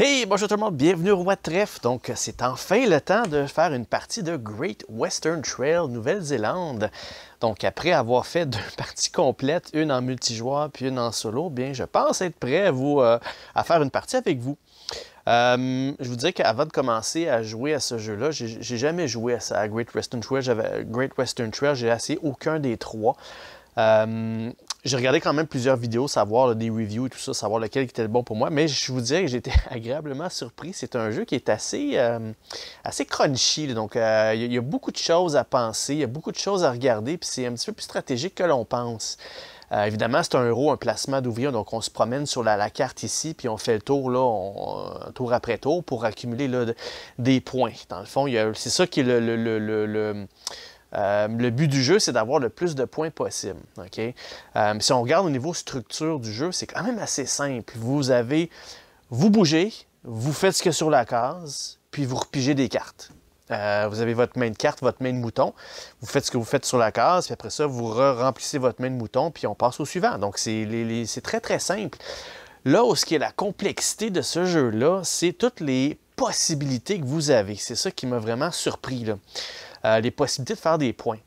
Hey, bonjour tout le monde, bienvenue au Roi de Trèfle. Donc, c'est enfin le temps de faire une partie de Great Western Trail Nouvelle-Zélande. Donc, après avoir fait deux parties complètes, une en multijoueur puis une en solo, bien, je pense être prêt à, vous, euh, à faire une partie avec vous. Euh, je vous dirais qu'avant de commencer à jouer à ce jeu-là, j'ai jamais joué à, ça, Great Western Trail. Great Western Trail, j'ai assez aucun des trois. Euh, j'ai regardé quand même plusieurs vidéos, savoir des reviews et tout ça, savoir lequel était le bon pour moi. Mais je vous dirais que j'étais agréablement surpris. C'est un jeu qui est assez, euh, assez crunchy. Donc, euh, il y, a beaucoup de choses à penser, il y a beaucoup de choses à regarder. Puis c'est un petit peu plus stratégique que l'on pense. Euh, évidemment, c'est un euro, un placement d'ouvrier. Donc, on se promène sur la, carte ici, puis on fait le tour, là, tour après tour, pour accumuler des points. Dans le fond, c'est ça qui est le, le euh, le but du jeu, c'est d'avoir le plus de points possible. Euh, si on regarde au niveau structure du jeu, c'est quand même assez simple. Vous avez, vous bougez, vous faites ce que sur la case, puis vous repigez des cartes. Euh, vous avez votre main de carte, votre main de mouton. Vous faites ce que vous faites sur la case, puis après ça, vous remplissez votre main de mouton, puis on passe au suivant. Donc, c'est très, très simple. Là où ce qui est la complexité de ce jeu-là, c'est toutes les possibilités que vous avez. C'est ça qui m'a vraiment surpris. Euh, les possibilités de faire des points.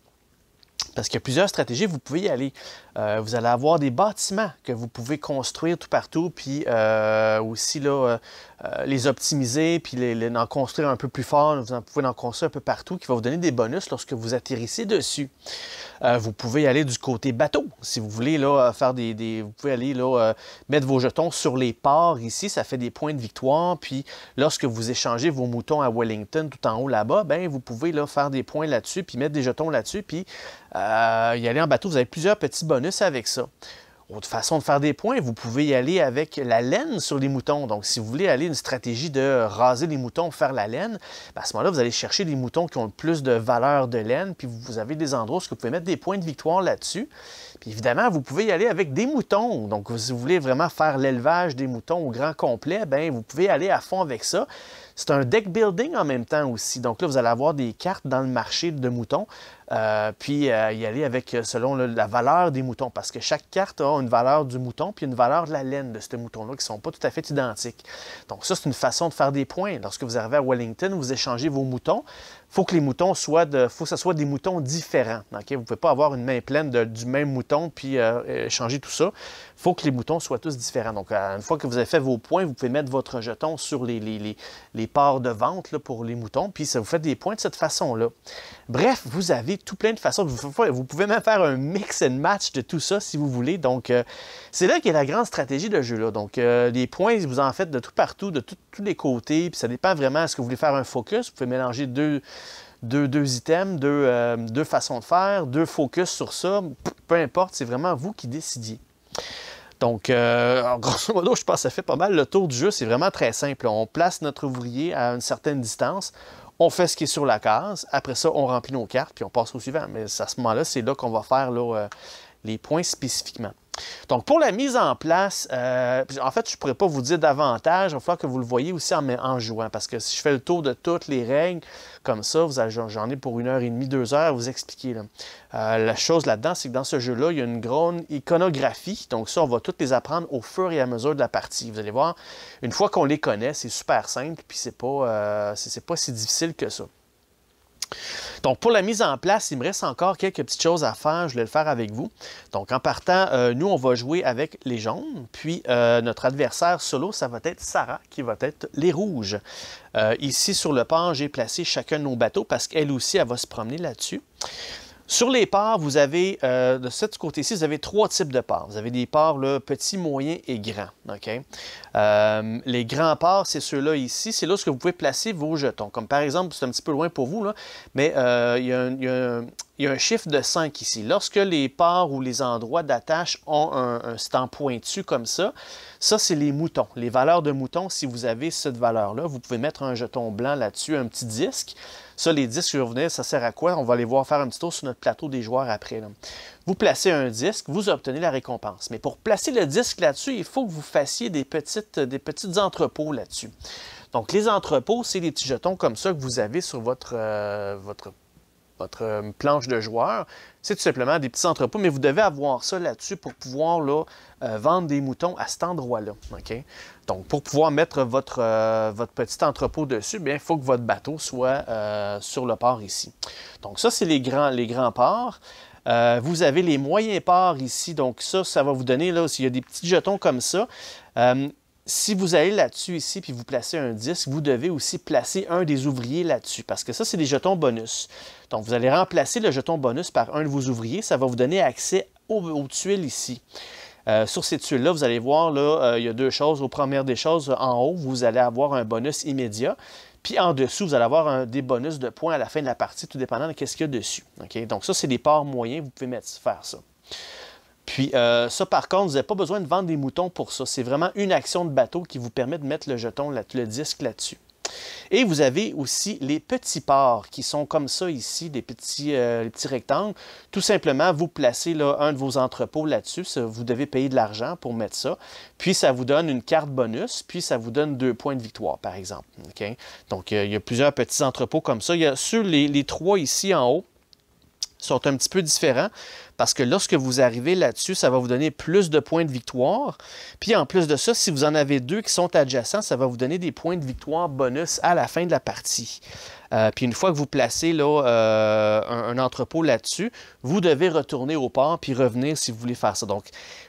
Parce qu'il y a plusieurs stratégies, vous pouvez y aller euh, vous allez avoir des bâtiments que vous pouvez construire tout partout, puis euh, aussi euh, les optimiser, puis les, en construire un peu plus fort. Vous en pouvez en construire un peu partout, qui va vous donner des bonus lorsque vous atterrissez dessus. vous pouvez aller du côté bateau, si vous voulez là, faire des, vous pouvez aller mettre vos jetons sur les ports ici, ça fait des points de victoire. Puis lorsque vous échangez vos moutons à Wellington, tout en haut là-bas, ben vous pouvez là, faire des points là-dessus, puis mettre des jetons là-dessus, puis y aller en bateau. Vous avez plusieurs petits bonus avec ça. Autre façon de faire des points, vous pouvez y aller avec la laine sur les moutons. Donc, si vous voulez aller une stratégie de raser les moutons, faire la laine, ben, à ce moment-là, vous allez chercher des moutons qui ont le plus de valeur de laine, puis vous avez des endroits où vous pouvez mettre des points de victoire là-dessus. Puis évidemment, vous pouvez y aller avec des moutons. Donc, si vous voulez vraiment faire l'élevage des moutons au grand complet, ben vous pouvez aller à fond avec ça. C'est un deck building en même temps aussi. Donc là, vous allez avoir des cartes dans le marché de moutons. Euh, puis euh, y aller avec, euh, selon la valeur des moutons, parce que chaque carte a une valeur du mouton, puis une valeur de la laine de ce mouton-là, qui ne sont pas tout à fait identiques. Donc ça, c'est une façon de faire des points. Lorsque vous arrivez à Wellington, vous échangez vos moutons. Il faut que les moutons soient de, faut que ce soit des moutons différents. Vous ne pouvez pas avoir une main pleine du même mouton puis échanger tout ça. Il faut que les moutons soient tous différents. Donc, une fois que vous avez fait vos points, vous pouvez mettre votre jeton sur les, les, les, parts de vente pour les moutons, puis ça vous fait des points de cette façon-là. Bref, vous avez tout plein de façons. Vous, pouvez même faire un mix and match de tout ça si vous voulez. Donc, euh, c'est là qu'est la grande stratégie de jeu. Là. Donc, euh, les points, vous en faites de tout partout, de tous les côtés. Puis ça dépend vraiment, est-ce que vous voulez faire un focus? Vous pouvez mélanger deux, deux, items, euh, deux, façons de faire, deux focus sur ça. Peu importe, c'est vraiment vous qui décidiez. Donc, grosso modo, je pense que ça fait pas mal le tour du jeu. C'est vraiment très simple. On place notre ouvrier à une certaine distance on fait ce qui est sur la case. Après ça, on remplit nos cartes, puis on passe au suivant. Mais à ce moment-là, c'est là, qu'on va faire euh, les points spécifiquement. Donc, pour la mise en place, euh, en fait, je ne pourrais pas vous dire davantage. Il va falloir que vous le voyez aussi en, en jouant, parce que si je fais le tour de toutes les règles, comme ça, j'en ai pour une heure et demie, deux heures à vous expliquer. Euh, la chose là-dedans, c'est que dans ce jeu-là, il y a une grande iconographie. Donc, ça, on va toutes les apprendre au fur et à mesure de la partie. Vous allez voir, une fois qu'on les connaît, c'est super simple, puis c'est pas, euh, c'est pas si difficile que ça. Donc, pour la mise en place, il me reste encore quelques petites choses à faire. Je vais le faire avec vous. Donc, en partant, euh, nous, on va jouer avec les jaunes. Puis, euh, notre adversaire solo, ça va être Sarah, qui va être les rouges. Euh, ici, sur le pont, j'ai placé chacun de nos bateaux parce qu'elle aussi, elle va se promener là-dessus. Sur les parts, vous avez, euh, de ce côté-ci, vous avez trois types de parts. Vous avez des parts le petits, moyens et grands. Euh, les grands parts, c'est ceux-là ici. C'est là où vous pouvez placer vos jetons. Comme par exemple, c'est un petit peu loin pour vous, là, mais euh, il, y a un, chiffre de 5 ici. Lorsque les parts ou les endroits d'attache ont un, un stand pointu comme ça, ça, c'est les moutons. Les valeurs de moutons, si vous avez cette valeur-là, vous pouvez mettre un jeton blanc là-dessus, un petit disque. Ça, les disques je vais venir, ça sert à quoi? On va aller voir faire un petit tour sur notre plateau des joueurs après. Vous placez un disque, vous obtenez la récompense. Mais pour placer le disque là-dessus, il faut que vous fassiez des petites, des petits entrepôts là-dessus. Donc, les entrepôts, c'est les petits jetons comme ça que vous avez sur votre, euh, votre votre euh, planche de joueurs. C'est tout simplement des petits entrepôts, mais vous devez avoir ça là-dessus pour pouvoir là, euh, vendre des moutons à cet endroit-là. Donc, pour pouvoir mettre votre, euh, votre petit entrepôt dessus, il faut que votre bateau soit sur le port ici. Donc, ça, c'est les grands, les grands ports. vous avez les moyens ports ici, donc ça, ça va vous donner, là, s'il y a des petits jetons comme ça, si vous allez là-dessus ici puis vous placez un disque, vous devez aussi placer un des ouvriers là-dessus parce que ça, c'est des jetons bonus. Donc, vous allez remplacer le jeton bonus par un de vos ouvriers. Ça va vous donner accès aux, tuiles ici. Euh, sur ces tuiles-là, vous allez voir, là, euh, il y a deux choses. Au premier des choses, en haut, vous allez avoir un bonus immédiat. Puis en dessous, vous allez avoir un, des bonus de points à la fin de la partie, tout dépendant de ce qu'il y a dessus. Donc ça, c'est des parts moyens, vous pouvez mettre, faire ça. Puis euh, ça, par contre, vous n'avez pas besoin de vendre des moutons pour ça. C'est vraiment une action de bateau qui vous permet de mettre le jeton, le disque là-dessus. Et vous avez aussi les petits ports qui sont comme ça ici, des petits, euh, rectangles. Tout simplement, vous placez là, un de vos entrepôts là-dessus. Vous devez payer de l'argent pour mettre ça. Puis ça vous donne une carte bonus, puis ça vous donne deux points de victoire, par exemple. Donc, euh, il y a plusieurs petits entrepôts comme ça. Il y a sur les trois ici en haut, sont un petit peu différents parce que lorsque vous arrivez là-dessus, ça va vous donner plus de points de victoire. Puis en plus de ça, si vous en avez deux qui sont adjacents, ça va vous donner des points de victoire bonus à la fin de la partie. Euh, puis une fois que vous placez là, euh, un, entrepôt là-dessus, vous devez retourner au port puis revenir si vous voulez faire ça. Donc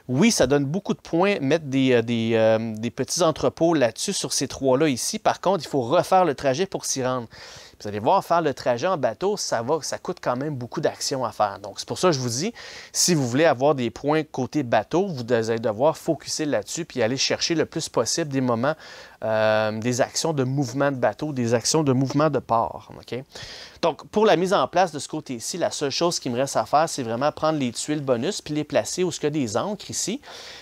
oui, ça donne beaucoup de points, mettre des euh, petits entrepôts là-dessus sur ces trois-là ici. Par contre, il faut refaire le trajet pour s'y rendre. Vous allez voir, faire le trajet en bateau, ça, va, ça coûte quand même beaucoup d'actions à faire. Donc, c'est pour ça que je vous dis, si vous voulez avoir des points côté bateau, vous allez devoir focuser là-dessus puis aller chercher le plus possible des moments, euh, des actions de mouvement de bateau, des actions de mouvement de port. Donc, pour la mise en place de ce côté-ci, la seule chose qui me reste à faire, c'est vraiment prendre les tuiles bonus puis les placer où ce des encres ici.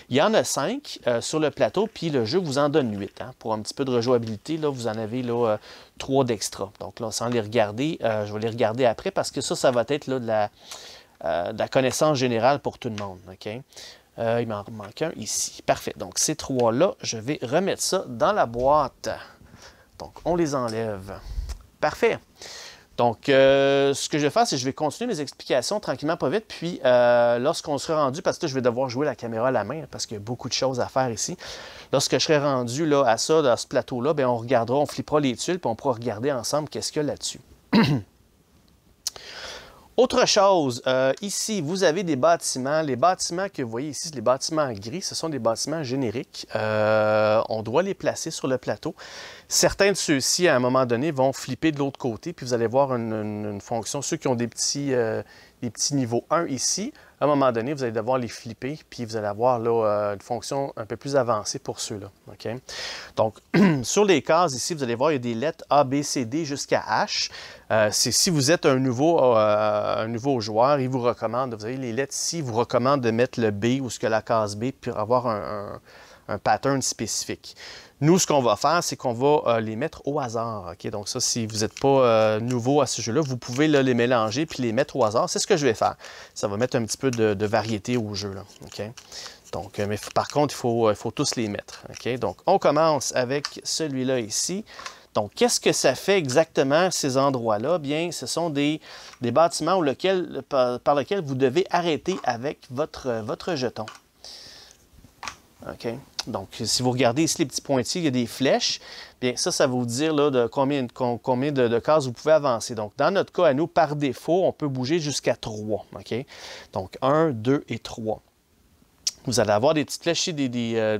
Il y en a cinq euh, sur le plateau, puis le jeu vous en donne huit. Hein, pour un petit peu de rejouabilité, là, vous en avez là, euh, trois d'extra. Donc là, sans les regarder, euh, je vais les regarder après parce que ça, ça va être là, de, la, euh, de, la, connaissance générale pour tout le monde. Euh, il m'en manque un ici. Parfait. Donc ces trois-là, je vais remettre ça dans la boîte. Donc on les enlève. Parfait. Donc, euh, ce que je vais faire, c'est que je vais continuer mes explications tranquillement, pas vite. Puis, euh, lorsqu'on sera rendu, parce que je vais devoir jouer la caméra à la main, parce qu'il y a beaucoup de choses à faire ici. Lorsque je serai rendu là, à ça, à ce plateau-là, ben, on regardera, on flippera les tuiles, puis on pourra regarder ensemble qu'est-ce qu'il y a là-dessus. Autre chose, euh, ici, vous avez des bâtiments. Les bâtiments que vous voyez ici, les bâtiments gris, ce sont des bâtiments génériques. Euh, on doit les placer sur le plateau. Certains de ceux-ci, à un moment donné, vont flipper de l'autre côté, puis vous allez voir une, fonction. Ceux qui ont des petits, euh, des petits niveaux 1 ici, à un moment donné, vous allez devoir les flipper, puis vous allez avoir euh, une fonction un peu plus avancée pour ceux-là. Donc, sur les cases ici, vous allez voir, il y a des lettres A, B, C, D jusqu'à H. Euh, c'est si vous êtes un nouveau, euh, un nouveau joueur, il vous recommande, vous avez les lettres ici, il vous recommande de mettre le B ou ce que la case B, puis avoir un un pattern spécifique. Nous, ce qu'on va faire, c'est qu'on va euh, les mettre au hasard. Donc ça, si vous n'êtes pas euh, nouveau à ce jeu-là, vous pouvez les mélanger puis les mettre au hasard. C'est ce que je vais faire. Ça va mettre un petit peu de, variété au jeu. Donc, euh, mais par contre, il faut, tous les mettre. Donc, on commence avec celui-là ici. Donc, qu'est-ce que ça fait exactement ces endroits-là? Bien, ce sont des, bâtiments par, lesquels vous devez arrêter avec votre, votre jeton. OK? Donc, si vous regardez ici les petits pointillés, il y a des flèches. Bien, ça, ça va vous dire là, de combien, de, cases vous pouvez avancer. Donc, dans notre cas, à nous, par défaut, on peut bouger jusqu'à 3. Donc, 1, 2 et 3. Vous allez avoir des petites flèches, des, des, euh,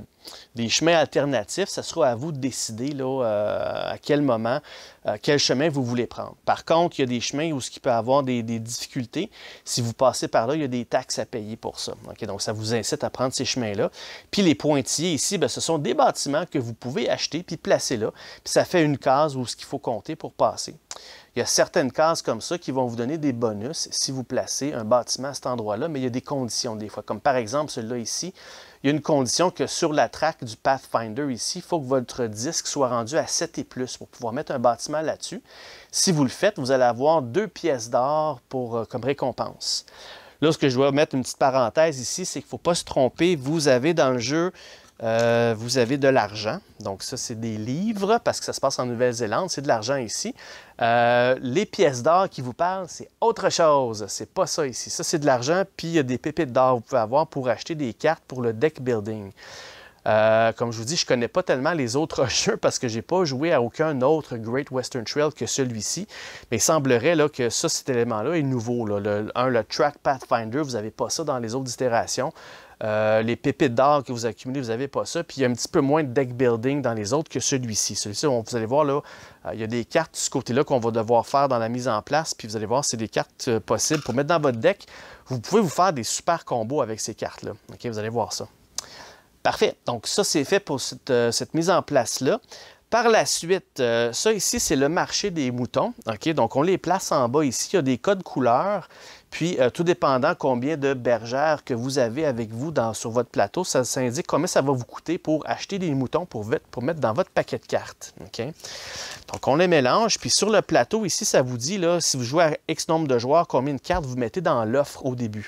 des chemins alternatifs. Ce sera à vous de décider là, euh, à quel moment, euh, quel chemin vous voulez prendre. Par contre, il y a des chemins où ce qui peut avoir des, difficultés. Si vous passez par là, il y a des taxes à payer pour ça. donc, ça vous incite à prendre ces chemins-là. Puis les pointillés ici, ben, ce sont des bâtiments que vous pouvez acheter puis placer là. Puis ça fait une case où ce qu'il faut compter pour passer. Il y a certaines cases comme ça qui vont vous donner des bonus si vous placez un bâtiment à cet endroit-là, mais il y a des conditions des fois. Comme par exemple celui-là ici, il y a une condition que sur la traque du Pathfinder ici, il faut que votre disque soit rendu à 7 et plus pour pouvoir mettre un bâtiment là-dessus. Si vous le faites, vous allez avoir deux pièces d'or pour, euh, comme récompense. Là, ce que je dois mettre une petite parenthèse ici, c'est qu'il ne faut pas se tromper. Vous avez dans le jeu euh, vous avez de l'argent. Donc, ça, c'est des livres parce que ça se passe en Nouvelle-Zélande. C'est de l'argent ici. Euh, les pièces d'or qui vous parlent, c'est autre chose. C'est pas ça ici. Ça, c'est de l'argent. Puis, il y a des pépites d'or que vous pouvez avoir pour acheter des cartes pour le deck building. Euh, comme je vous dis, je ne connais pas tellement les autres jeux parce que je n'ai pas joué à aucun autre Great Western Trail que celui-ci. Mais il semblerait là, que ça, cet élément-là est nouveau. un, le Track Pathfinder, vous n'avez pas ça dans les autres itérations. Euh, les pépites d'or que vous accumulez, vous n'avez pas ça. Puis il y a un petit peu moins de deck building dans les autres que celui-ci. Celui-ci, vous allez voir, là, euh, il y a des cartes de ce côté-là qu'on va devoir faire dans la mise en place. Puis vous allez voir, c'est des cartes euh, possibles pour mettre dans votre deck. Vous pouvez vous faire des super combos avec ces cartes-là. OK, vous allez voir ça. Parfait. Donc ça, c'est fait pour cette, mise en place-là. Par la suite, ça ici, c'est le marché des moutons. Ok, Donc, on les place en bas ici. Il y a des codes couleurs. Puis, euh, tout dépendant combien de bergères que vous avez avec vous sur votre plateau, ça, indique combien ça va vous coûter pour acheter des moutons pour, mettre dans votre paquet de cartes. Donc, on les mélange. Puis, sur le plateau, ici, ça vous dit, là, si vous jouez à X nombre de joueurs, combien de cartes vous mettez dans l'offre au début.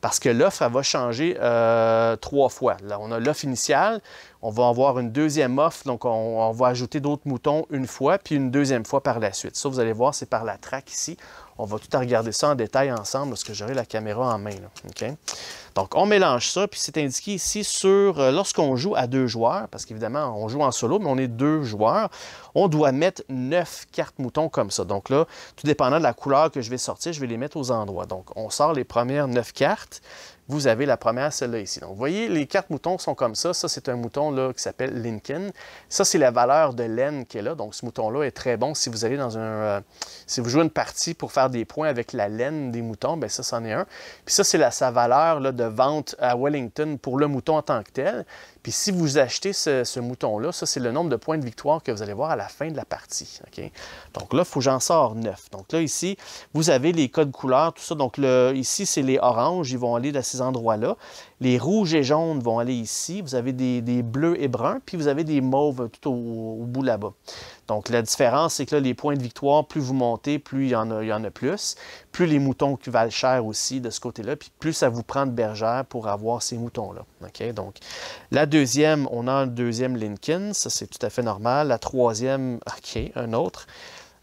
Parce que l'offre, elle va changer euh, trois fois. Là, on a l'offre initiale, on va avoir une deuxième offre, donc on va ajouter d'autres moutons une fois, puis une deuxième fois par la suite. Ça, vous allez voir, c'est par la traque ici. On va tout à regarder ça en détail ensemble que j'aurai la caméra en main. Donc, on mélange ça, puis c'est indiqué ici sur euh, lorsqu'on joue à deux joueurs, parce qu'évidemment, on joue en solo, mais on est deux joueurs, on doit mettre neuf cartes moutons comme ça. Donc là, tout dépendant de la couleur que je vais sortir, je vais les mettre aux endroits. Donc, on sort les premières neuf cartes vous avez la première, celle-là ici. Donc, vous voyez, les quatre moutons sont comme ça. Ça, c'est un mouton là, qui s'appelle Lincoln. Ça, c'est la valeur de laine qui est là. Donc, ce mouton-là est très bon. Si vous allez dans un... Euh, si vous jouez une partie pour faire des points avec la laine des moutons, bien ça, c'en est un. Puis ça, c'est sa valeur de vente à Wellington pour le mouton en tant que tel. Puis si vous achetez ce, mouton-là, ça, c'est le nombre de points de victoire que vous allez voir à la fin de la partie. Donc là, il faut que j'en sors neuf. Donc là, ici, vous avez les codes couleurs, tout ça. Donc le, ici, c'est les oranges, ils vont aller dans ces endroits-là. Les rouges et jaunes vont aller ici. Vous avez des, bleus et bruns, puis vous avez des mauves tout au, bout là-bas. Donc, la différence, c'est que là, les points de victoire, plus vous montez, plus il y en a, y en a plus. Plus les moutons qui valent cher aussi de ce côté-là, puis plus ça vous prend de bergère pour avoir ces moutons-là. OK? Donc, la deuxième, on a un deuxième Lincoln. Ça, c'est tout à fait normal. La troisième, OK, un autre.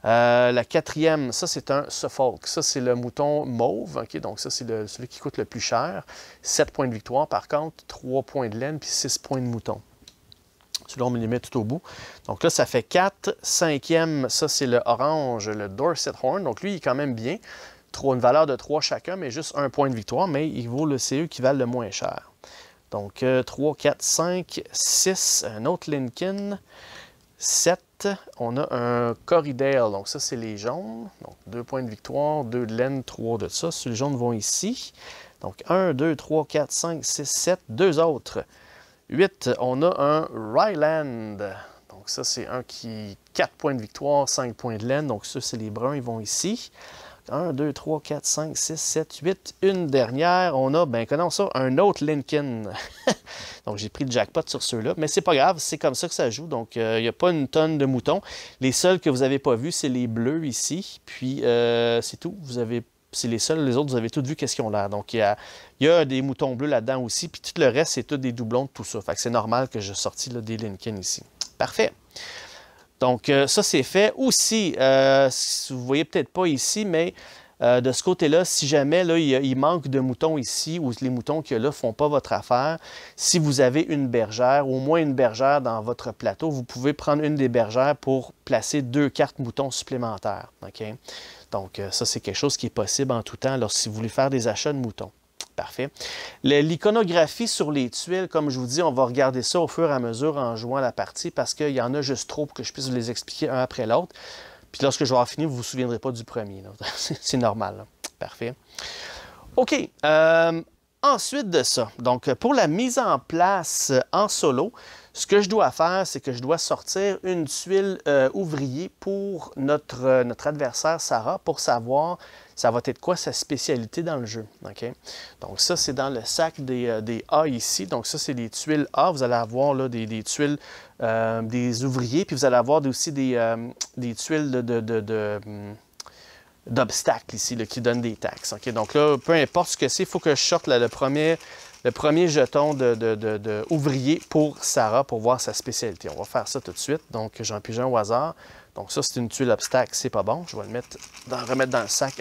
Euh, la quatrième, ça c'est un Suffolk. Ça c'est le mouton mauve. Donc ça c'est celui qui coûte le plus cher. 7 points de victoire par contre, 3 points de laine puis 6 points de mouton. Celui-là, on me les met tout au bout. Donc là, ça fait 4. Cinquième, ça c'est le orange, le Dorset Horn. Donc lui, il est quand même bien. trop une valeur de 3 chacun, mais juste un point de victoire, mais il vaut le CE qui valent le moins cher. Donc 3, 4, 5, 6, un autre Lincoln. 7, on a un Corridale. Donc, ça, c'est les jaunes. Donc, deux points de victoire, 2 de laine, 3 de ça. les jaunes vont ici. Donc, 1, 2, 3, 4, 5, 6, 7, 2 autres. 8, on a un Ryland. Donc, ça, c'est un qui. 4 points de victoire, 5 points de laine. Donc, ça, c'est les bruns, ils vont ici. 1, 2, 3, 4, 5, 6, 7, 8. Une dernière. On a, ben, connaissons ça, un autre Lincoln. donc, j'ai pris le jackpot sur ceux-là. Mais c'est pas grave, c'est comme ça que ça joue. Donc, euh, il n'y a pas une tonne de moutons. Les seuls que vous n'avez pas vus, c'est les bleus ici. Puis, euh, c'est tout. Vous avez c'est les seuls. Les autres, vous avez tous vu qu'est-ce qu'ils ont l'air. Donc, il y, a, des moutons bleus là-dedans aussi. Puis tout le reste, c'est tout des doublons de tout ça. Fait que c'est normal que je sortis des Lincoln ici. Parfait. Donc, euh, ça, c'est fait. Aussi, euh, vous ne voyez peut-être pas ici, mais euh, de ce côté-là, si jamais là, il, manque de moutons ici ou les moutons qui là ne font pas votre affaire, si vous avez une bergère, au moins une bergère dans votre plateau, vous pouvez prendre une des bergères pour placer deux cartes moutons supplémentaires. Donc, ça, c'est quelque chose qui est possible en tout temps alors, si vous voulez faire des achats de moutons. Parfait. L'iconographie sur les tuiles, comme je vous dis, on va regarder ça au fur et à mesure en jouant la partie parce qu'il y en a juste trop pour que je puisse vous les expliquer un après l'autre. Puis lorsque je vais avoir fini, vous ne vous souviendrez pas du premier. C'est normal. Parfait. OK. Euh, ensuite de ça, donc pour la mise en place euh, en solo, ce que je dois faire, c'est que je dois sortir une tuile euh, ouvrier pour notre, notre adversaire Sarah pour savoir ça va être quoi sa spécialité dans le jeu. Donc ça, c'est dans le sac des, euh, des, A ici. Donc ça, c'est des tuiles A. Vous allez avoir des, tuiles euh, des ouvriers, puis vous allez avoir aussi euh, des, tuiles de, hum, d'obstacles ici qui donnent des taxes. Donc là, peu importe ce que c'est, il faut que je sorte le, premier, le premier jeton de, de, de, ouvrier pour Sarah pour voir sa spécialité. On va faire ça tout de suite. Donc j'en pige au hasard. Donc ça, c'est une tuile obstacle, c'est pas bon. Je vais le mettre remettre dans le sac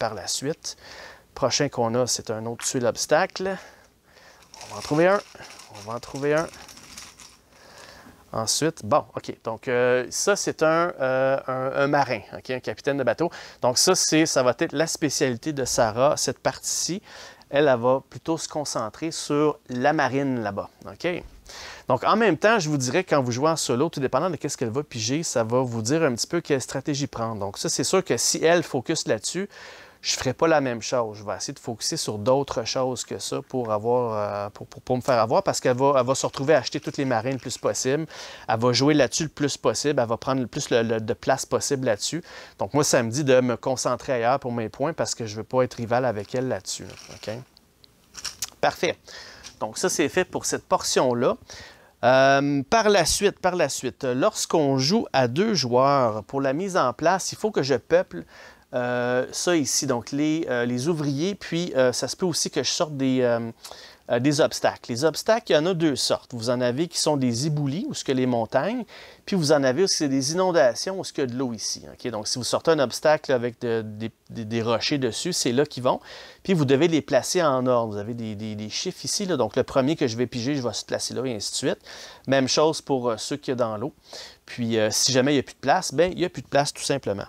par la suite. Prochain qu'on a, c'est un autre tuile obstacle. On va en trouver un. On va en trouver un. Ensuite, bon, OK. Donc, euh, ça, c'est un, euh, marin, un capitaine de bateau. Donc, ça, ça va être la spécialité de Sarah, cette partie-ci. Elle, elle va plutôt se concentrer sur la marine là-bas, OK? Donc, en même temps, je vous dirais, quand vous jouez en solo, tout dépendant de qu'est-ce qu'elle va piger, ça va vous dire un petit peu quelle stratégie prendre. Donc, ça, c'est sûr que si elle focus là-dessus, je ne ferai pas la même chose. Je vais essayer de focuser sur d'autres choses que ça pour, avoir, euh, pour, me faire avoir parce qu'elle va, se retrouver à acheter toutes les marines le plus possible. Elle va jouer là-dessus le plus possible. Elle va prendre le plus de place possible là-dessus. Donc, moi, ça me dit de me concentrer ailleurs pour mes points parce que je ne veux pas être rival avec elle là-dessus. OK? Parfait. Donc, ça, c'est fait pour cette portion-là. Euh, par la suite, par la suite, lorsqu'on joue à deux joueurs, pour la mise en place, il faut que je peuple euh, ça ici, donc les, euh, les ouvriers, puis ça se peut aussi que je sorte des, euh, des obstacles. Les obstacles, il y en a deux sortes. Vous en avez qui sont des éboulis, ou ce que les montagnes, puis vous en avez aussi des inondations, où ce que de l'eau ici. Donc, si vous sortez un obstacle avec des rochers dessus, c'est là qu'ils vont. Puis vous devez les placer en ordre. Vous avez des, chiffres ici. Donc, le premier que je vais piger, je vais se placer là, et ainsi de suite. Même chose pour ceux ceux qui a dans l'eau. Puis, euh, si jamais il n'y a plus de place, ben il n'y a plus de place tout simplement.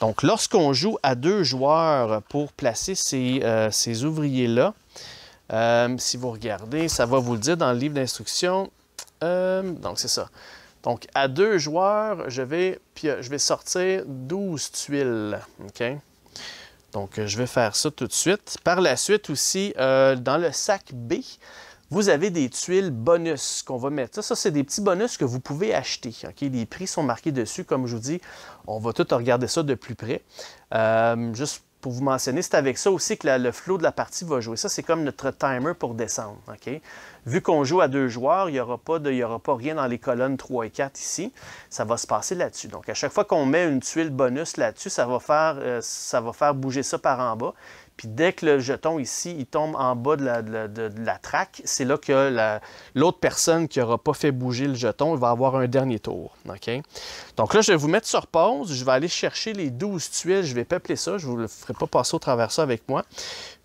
Donc, lorsqu'on joue à deux joueurs pour placer ces euh, ouvriers-là, euh, si vous regardez, ça va vous le dire dans le livre d'instruction. Euh, donc, c'est ça. Donc, à deux joueurs, je vais, euh, je vais sortir 12 tuiles. Donc, je vais faire ça tout de suite. Par la suite aussi, dans le sac B, vous avez des tuiles bonus qu'on va mettre. Ça, ça c'est des petits bonus que vous pouvez acheter. Les prix sont marqués dessus. Comme je vous dis, on va tout regarder ça de plus près. juste pour vous mentionner, c'est avec ça aussi que le flow de la partie va jouer. Ça, c'est comme notre timer pour descendre. Vu qu'on joue à deux joueurs, il n'y aura, pas rien dans les colonnes 3 et 4 ici. Ça va se passer là-dessus. Donc, à chaque fois qu'on met une tuile bonus là-dessus, ça, euh, ça va faire bouger ça par en bas. Puis dès que le jeton ici, il tombe en bas de la, traque, c'est là que l'autre personne qui n'aura pas fait bouger le jeton, va avoir un dernier tour. Donc là, je vais vous mettre sur pause. Je vais aller chercher les 12 tuiles. Je vais peupler ça. Je ne vous le ferai pas passer au travers ça avec moi.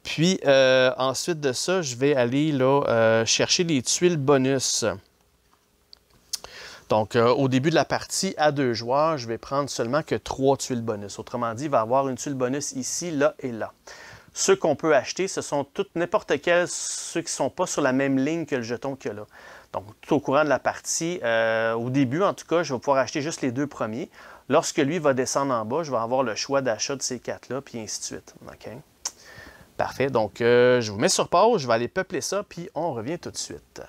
Puis euh, ensuite de ça, je vais aller là, euh, chercher les tuiles bonus. Donc, euh, au début de la partie, à deux joueurs, je vais prendre seulement que trois tuiles bonus. Autrement dit, il va y avoir une tuile bonus ici, là et là. Ceux qu'on peut acheter, ce sont toutes n'importe quels, ceux qui ne sont pas sur la même ligne que le jeton que là. Donc, tout au courant de la partie, euh, au début en tout cas, je vais pouvoir acheter juste les deux premiers. Lorsque lui va descendre en bas, je vais avoir le choix d'achat de ces quatre-là, puis ainsi de suite. Parfait. Donc, euh, je vous mets sur pause, je vais aller peupler ça, puis on revient tout de suite.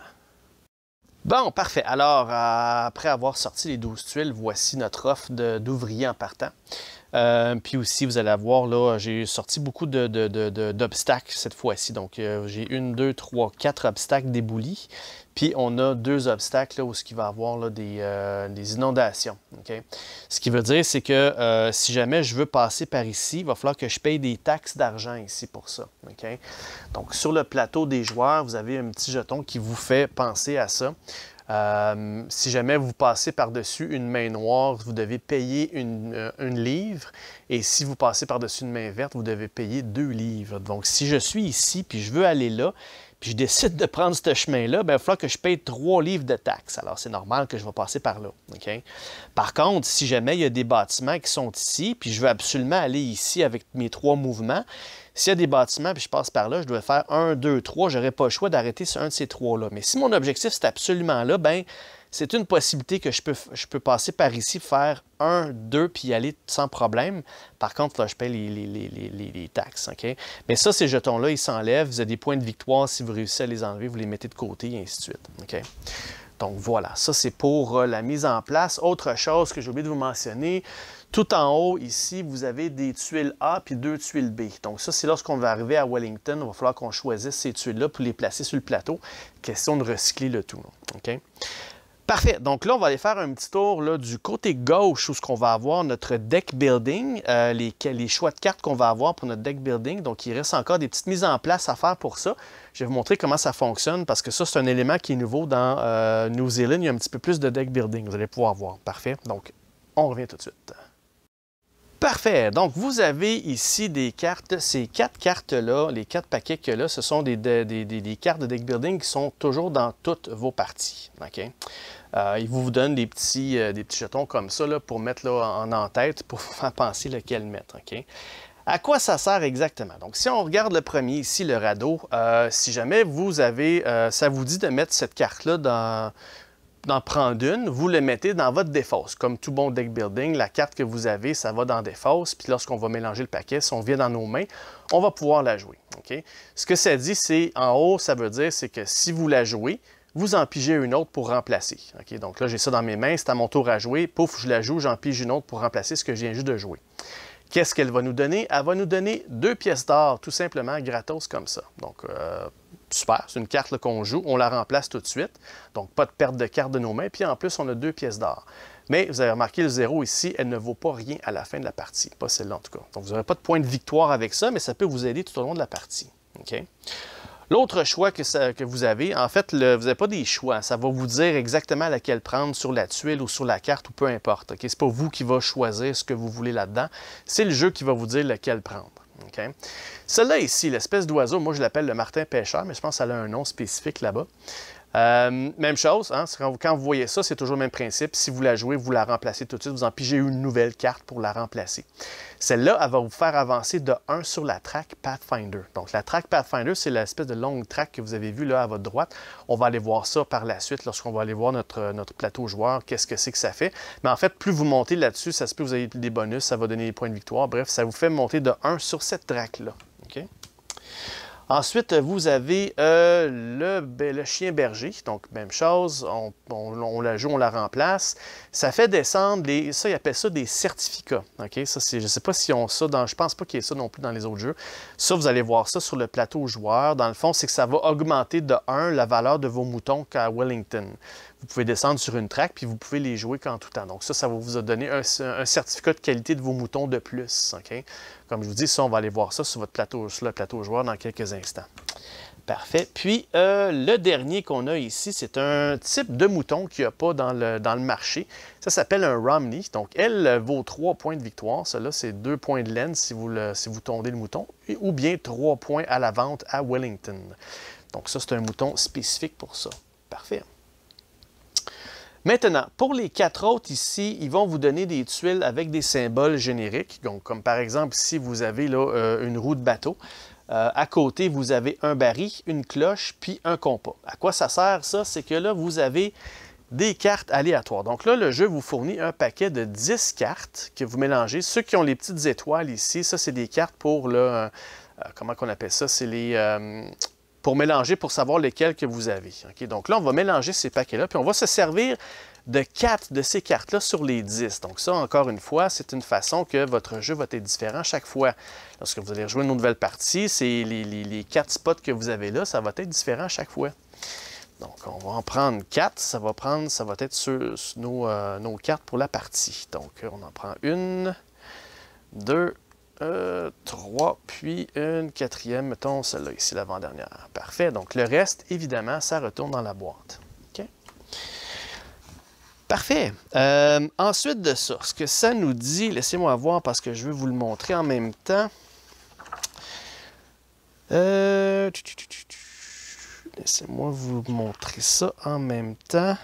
Bon, parfait. Alors, euh, après avoir sorti les 12 tuiles, voici notre offre d'ouvriers en partant. Euh, puis aussi, vous allez avoir, là, j'ai sorti beaucoup d'obstacles cette fois-ci. Donc, euh, j'ai une, deux, trois, quatre obstacles déboulis. Puis, on a deux obstacles là, où ce qui va avoir euh, des, inondations. Ce qui veut dire, c'est que si jamais je veux passer par ici, il va falloir que je paye des taxes d'argent ici pour ça. Donc, sur le plateau des joueurs, vous avez un petit jeton qui vous fait penser à ça. Euh, si jamais vous passez par-dessus une main noire, vous devez payer une, euh, une livre. Et si vous passez par-dessus une main verte, vous devez payer deux livres. Donc, si je suis ici puis je veux aller là, puis je décide de prendre ce chemin-là, ben, il va que je paye trois livres de taxes. Alors, c'est normal que je vais passer par là. Par contre, si jamais il y a des bâtiments qui sont ici, puis je veux absolument aller ici avec mes trois mouvements, s'il y a des bâtiments, puis je passe par là, je dois faire un, deux, trois, j'aurais pas le choix d'arrêter sur un de ces trois-là. Mais si mon objectif, c'est absolument là, bien c'est une possibilité que je peux, je peux passer par ici, faire un, deux, puis aller sans problème. Par contre, là, je paye les, les, taxes. OK? Mais ça, ces jetons-là, ils s'enlèvent. Vous avez des points de victoire. Si vous réussissez à les enlever, vous les mettez de côté et ainsi de suite. OK? Donc voilà, ça c'est pour euh, la mise en place. Autre chose que j'ai oublié de vous mentionner, tout en haut, ici, vous avez des tuiles A puis deux tuiles B. Donc ça, c'est lorsqu'on va arriver à Wellington, il va falloir qu'on choisisse ces tuiles-là pour les placer sur le plateau. Question de recycler le tout. OK? Parfait. Donc là, on va aller faire un petit tour du côté gauche où ce qu'on va avoir notre deck building, euh, les, choix de cartes qu'on va avoir pour notre deck building. Donc, il reste encore des petites mises en place à faire pour ça. Je vais vous montrer comment ça fonctionne parce que ça, c'est un élément qui est nouveau dans euh, New Zealand. Il y a un petit peu plus de deck building. Vous allez pouvoir voir. Parfait. Donc, on revient tout de suite. Parfait. Donc, vous avez ici des cartes. Ces quatre cartes-là, les quatre paquets que là, ce sont des, des, cartes de deck building qui sont toujours dans toutes vos parties. OK? Euh, ils vous donnent des petits, euh, des petits jetons comme ça pour mettre en, en tête, pour vous faire penser lequel mettre. À quoi ça sert exactement? Donc, si on regarde le premier ici, le radeau, euh, si jamais vous avez, ça vous dit de mettre cette carte-là dans d'en prendre une, vous le mettez dans votre défausse. Comme tout bon deck building, la carte que vous avez, ça va dans défausse. Puis lorsqu'on va mélanger le paquet, si on vient dans nos mains, on va pouvoir la jouer. Ce que ça dit, c'est en haut, ça veut dire c'est que si vous la jouez, vous en pigez une autre pour remplacer. Donc là, j'ai ça dans mes mains, c'est à mon tour à jouer. Pouf, je la joue, j'en pige une autre pour remplacer ce que je viens juste de jouer. Qu'est-ce qu'elle va nous donner? Elle va nous donner deux pièces d'or, tout simplement, gratos comme ça. Donc, euh, super, c'est une carte qu'on joue, on la remplace tout de suite. Donc, pas de perte de carte de nos mains. Puis en plus, on a deux pièces d'or. Mais vous avez remarqué, le zéro ici, elle ne vaut pas rien à la fin de la partie. Pas celle-là, en tout cas. Donc, vous n'aurez pas de point de victoire avec ça, mais ça peut vous aider tout au long de la partie. L'autre choix que, vous avez, en fait, vous n'avez pas des choix. Ça va vous dire exactement laquelle prendre sur la tuile ou sur la carte ou peu importe. Ce n'est pas vous qui va choisir ce que vous voulez là-dedans. C'est le jeu qui va vous dire laquelle prendre. Okay. Celle-là ici, l'espèce d'oiseau, moi je l'appelle le martin pêcheur, mais je pense qu'elle a un nom spécifique là-bas. Euh, même chose, hein, quand vous voyez ça, c'est toujours le même principe. Si vous la jouez, vous la remplacez tout de suite, vous en pigez une nouvelle carte pour la remplacer. Celle-là, elle va vous faire avancer de 1 sur la track Pathfinder. Donc, la track Pathfinder, c'est l'espèce de longue track que vous avez vue là à votre droite. On va aller voir ça par la suite lorsqu'on va aller voir notre, plateau joueur, qu'est-ce que c'est que ça fait. Mais en fait, plus vous montez là-dessus, ça se peut que vous ayez des bonus, ça va donner des points de victoire. Bref, ça vous fait monter de 1 sur cette track-là. ok Ensuite, vous avez euh, le, chien berger. Donc, même chose, on, la joue, on la remplace. Ça fait descendre les. Ça, ils appellent ça des certificats. OK? Ça, je ne sais pas si on ça dans. Je pense pas qu'il y ait ça non plus dans les autres jeux. Ça, vous allez voir ça sur le plateau joueur. Dans le fond, c'est que ça va augmenter de 1 la valeur de vos moutons qu'à Wellington. Vous pouvez descendre sur une traque, puis vous pouvez les jouer quand tout temps. Donc ça, ça vous a donné un, certificat de qualité de vos moutons de plus. Comme je vous dis, ça, on va aller voir ça sur votre plateau, sur le plateau joueur dans quelques instants. Parfait. Puis, euh, le dernier qu'on a ici, c'est un type de mouton qu'il n'y a pas dans le, marché. Ça s'appelle un Romney. Donc, elle euh, vaut trois points de victoire. Cela, c'est deux points de laine si vous, le, si vous tondez le mouton, ou bien trois points à la vente à Wellington. Donc, ça, c'est un mouton spécifique pour ça. Parfait. Maintenant, pour les quatre autres ici, ils vont vous donner des tuiles avec des symboles génériques. Donc, comme par exemple, si vous avez euh, une roue de bateau, euh, à côté, vous avez un baril, une cloche, puis un compas. À quoi ça sert ça? C'est que là, vous avez des cartes aléatoires. Donc là, le jeu vous fournit un paquet de 10 cartes que vous mélangez. Ceux qui ont les petites étoiles ici, ça, c'est des cartes pour le... Euh, comment qu'on appelle ça? C'est les pour mélanger, pour savoir lesquels que vous avez. Donc là, on va mélanger ces paquets-là, puis on va se servir de quatre de ces cartes-là sur les 10. Donc ça, encore une fois, c'est une façon que votre jeu va être différent chaque fois. Lorsque vous allez rejouer une nouvelle partie, c'est les, quatre spots que vous avez là, ça va être différent chaque fois. Donc on va en prendre 4, ça va, prendre, ça va être sur, nos, euh, nos cartes pour la partie. Donc on en prend une, deux, 3 euh, trois, puis une quatrième, mettons celle-là ici, l'avant-dernière. Parfait. Donc, le reste, évidemment, ça retourne dans la boîte. OK? Parfait. Euh, ensuite de ça, ce que ça nous dit, laissez-moi voir parce que je veux vous le montrer en même temps. Euh, laissez-moi vous montrer ça en même temps.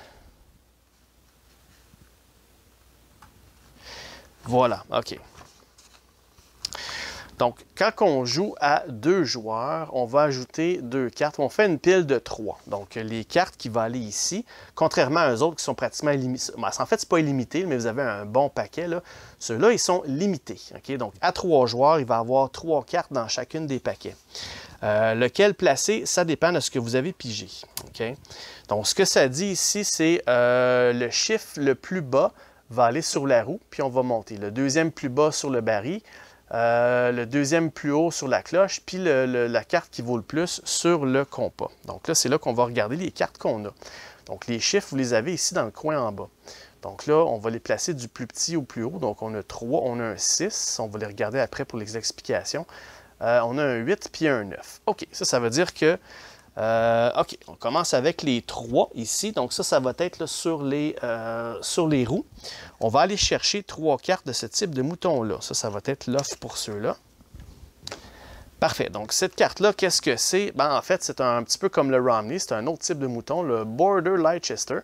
Voilà, OK. Donc, quand on joue à deux joueurs, on va ajouter deux cartes. On fait une pile de trois. Donc, les cartes qui vont aller ici, contrairement aux autres qui sont pratiquement illimités. Ben, en fait, ce n'est pas illimité, mais vous avez un bon paquet. Ceux-là, ils sont limités. Donc, à trois joueurs, il va y avoir trois cartes dans chacune des paquets. Euh, lequel placer, ça dépend de ce que vous avez pigé. Donc, ce que ça dit ici, c'est euh, le chiffre le plus bas va aller sur la roue, puis on va monter. Le deuxième plus bas sur le baril, euh, le deuxième plus haut sur la cloche, puis la carte qui vaut le plus sur le compas. Donc là, c'est là qu'on va regarder les cartes qu'on a. Donc les chiffres, vous les avez ici dans le coin en bas. Donc là, on va les placer du plus petit au plus haut. Donc on a 3, on a un 6, on va les regarder après pour les explications. Euh, on a un 8 puis un 9. OK, ça, ça veut dire que euh, OK, on commence avec les trois ici. Donc ça, ça va être euh, sur, les, roues. On va aller chercher trois cartes de ce type de mouton-là. Ça, ça va être l'offre pour ceux-là. Parfait. Donc cette carte-là, qu'est-ce que c'est? Ben, en fait, c'est un, un, petit peu comme le Romney. C'est un autre type de mouton, le Border Leicester,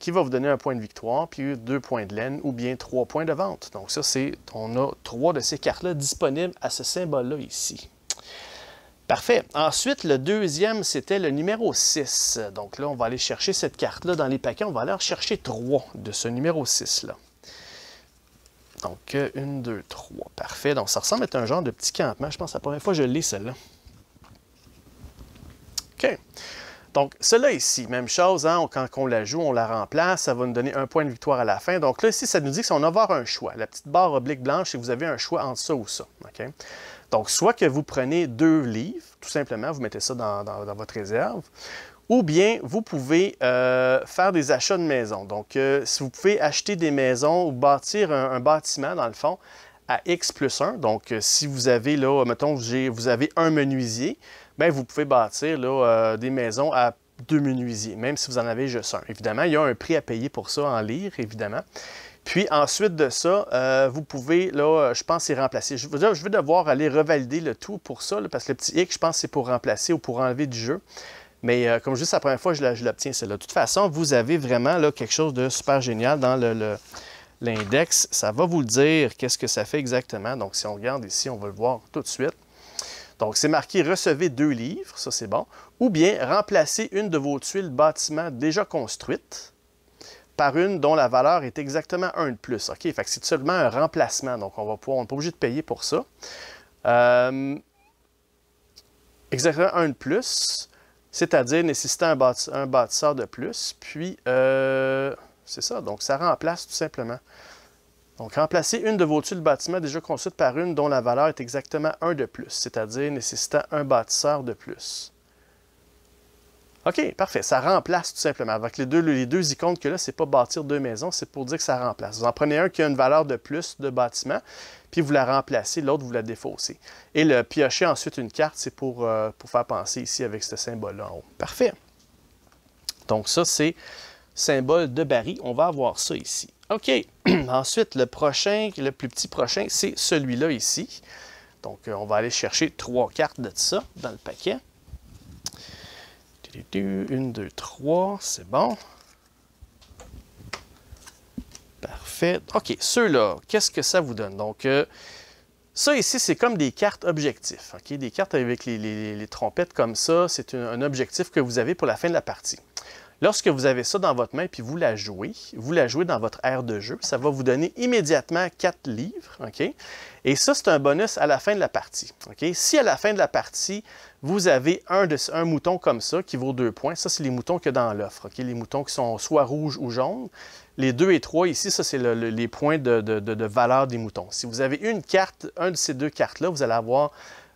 qui va vous donner un point de victoire, puis deux points de laine ou bien trois points de vente. Donc ça, c'est on a trois de ces cartes-là disponibles à ce symbole-là ici. Parfait. Ensuite, le deuxième, c'était le numéro 6. Donc là, on va aller chercher cette carte-là dans les paquets. On va aller en chercher 3 de ce numéro 6-là. Donc, euh, une, deux, trois. Parfait. Donc, ça ressemble à un genre de petit campement. Je pense que la première fois que je lis celle-là. OK. Donc, celle-là ici, même chose, hein. quand on la joue, on la remplace, ça va nous donner un point de victoire à la fin. Donc là, ici, ça nous dit que si on a avoir un choix, la petite barre oblique blanche, si vous avez un choix entre ça ou ça. OK? Donc, soit que vous prenez deux livres, tout simplement, vous mettez ça dans, votre réserve, ou bien vous pouvez euh, faire des achats de maisons. Donc, euh, si vous pouvez acheter des maisons ou bâtir un, bâtiment, dans le fond, à X plus 1. Donc, euh, si vous avez, là, mettons, vous avez un menuisier, bien, vous pouvez bâtir des maisons à deux menuisiers, même si vous en avez juste un. Évidemment, il y a un prix à payer pour ça en lire, évidemment. Puis ensuite de ça, euh, vous pouvez, là, euh, je pense, y remplacer. Je, je vais devoir aller revalider le tout pour ça, parce que le petit X, je pense, c'est pour remplacer ou pour enlever du jeu. Mais euh, comme je dis, la première fois je l'obtiens, celle-là. De toute façon, vous avez vraiment là, quelque chose de super génial dans l'index. ça va vous le dire qu'est-ce que ça fait exactement. Donc, si on regarde ici, on va le voir tout de suite. Donc, c'est marqué « Recevez deux livres », ça c'est bon, ou bien « Remplacez une de vos tuiles bâtiment déjà construites » par une dont la valeur est exactement 1 de plus. OK? Fait c'est seulement un remplacement, donc on va on n'est pas obligé de payer pour ça. Euh, exactement 1 de plus, c'est-à-dire nécessitant un, bâtisseur, de plus. Puis, euh, c'est ça, donc ça remplace tout simplement. Donc, remplacer une de vos tuiles de bâtiment déjà construite par une dont la valeur est exactement 1 de plus, c'est-à-dire nécessitant un bâtisseur de plus. OK, parfait. Ça remplace tout simplement. Avec les deux, les deux icônes que là, c'est pas bâtir deux maisons, c'est pour dire que ça remplace. Vous en prenez un qui a une valeur de plus de bâtiment, puis vous la remplacez, l'autre, vous la défaussez. Et le piocher ensuite une carte, c'est pour, euh, pour faire penser ici avec ce symbole-là en haut. Parfait. Donc ça, c'est symbole de Barry. On va avoir ça ici. OK. ensuite, le prochain, le plus petit prochain, c'est celui-là ici. Donc, euh, on va aller chercher trois cartes de ça dans le paquet. Une, deux, trois, c'est bon. Parfait. OK, ceux-là, qu'est-ce que ça vous donne? Donc, euh, ça ici, c'est comme des cartes objectifs. OK? Des cartes avec les, trompettes comme ça, c'est un objectif que vous avez pour la fin de la partie. Lorsque vous avez ça dans votre main puis vous la jouez, vous la jouez dans votre aire de jeu, ça va vous donner immédiatement 4 livres. Et ça, c'est un bonus à la fin de la partie. Si à la fin de la partie, vous avez un, mouton comme ça qui vaut 2 points, ça, c'est les moutons que dans l'offre. Les moutons qui sont soit rouges ou jaunes. Les 2 et 3 ici, ça, c'est les points de, valeur des moutons. Si vous avez une carte, un de ces deux cartes-là, vous allez avoir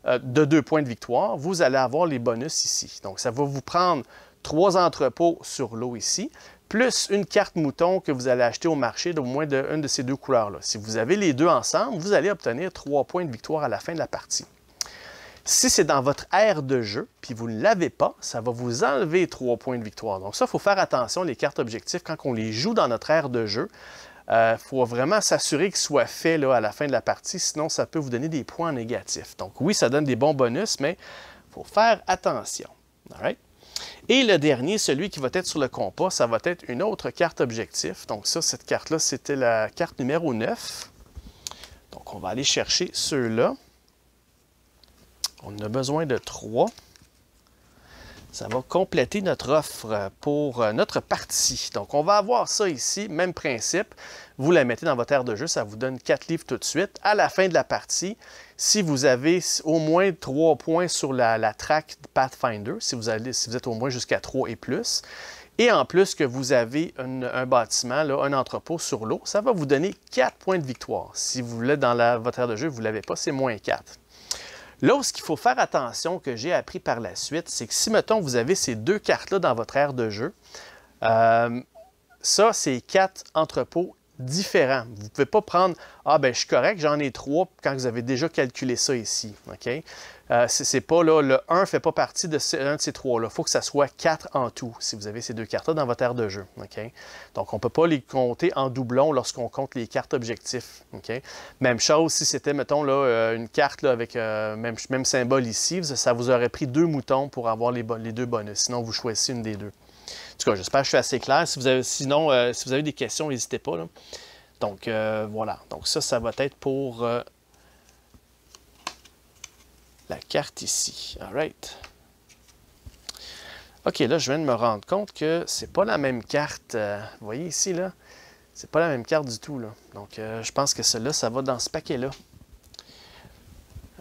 euh, de 2 points de victoire. Vous allez avoir les bonus ici. Donc, ça va vous prendre trois entrepôts sur l'eau ici, plus une carte mouton que vous allez acheter au marché d'au moins une de ces deux couleurs-là. Si vous avez les deux ensemble, vous allez obtenir trois points de victoire à la fin de la partie. Si c'est dans votre aire de jeu, puis vous ne l'avez pas, ça va vous enlever trois points de victoire. Donc ça, il faut faire attention, les cartes objectifs, quand on les joue dans notre aire de jeu, il euh, faut vraiment s'assurer qu'ils soient faits à la fin de la partie, sinon ça peut vous donner des points négatifs. Donc oui, ça donne des bons bonus, mais il faut faire attention. All right? Et le dernier, celui qui va être sur le compas, ça va être une autre carte objectif. Donc ça, cette carte-là, c'était la carte numéro 9. Donc on va aller chercher ceux-là. On a besoin de 3. Ça va compléter notre offre pour euh, notre partie. Donc, on va avoir ça ici, même principe. Vous la mettez dans votre aire de jeu, ça vous donne 4 livres tout de suite. À la fin de la partie, si vous avez au moins 3 points sur la, la track Pathfinder, si vous, êtes au moins jusqu'à 3 et plus, et en plus que vous avez un bâtiment, un entrepôt sur l'eau, ça va vous donner 4 points de victoire. Si vous voulez, dans la, votre aire de jeu, vous ne l'avez pas, c'est moins 4. Là, ce qu'il faut faire attention, que j'ai appris par la suite, c'est que si, mettons, vous avez ces deux cartes-là dans votre aire de jeu, euh, ça, c'est quatre entrepôts différents. Vous ne pouvez pas prendre Ah, ben je suis correct, j'en ai trois quand vous avez déjà calculé ça ici. Euh, c'est pas là, le 1 ne fait pas partie de un de ces trois-là. Il faut que ça soit quatre en tout si vous avez ces deux cartes-là dans votre aire de jeu. Donc, on ne peut pas les compter en doublon lorsqu'on compte les cartes objectifs. Même chose si c'était, mettons, là, euh, une carte avec euh, même, même symbole ici, ça vous aurait pris deux moutons pour avoir les, les deux bonus. Sinon, vous choisissez une des deux. En tout cas, j'espère que je suis assez clair. sinon, euh, si vous avez des questions, n'hésitez pas. Donc, euh, voilà. Donc, ça, ça va être pour euh, la carte ici. All right. OK, là, je viens de me rendre compte que c'est pas la même carte. vous voyez ici, là? C'est pas la même carte du tout, là. Donc, je pense que celle-là, ça va dans ce paquet-là.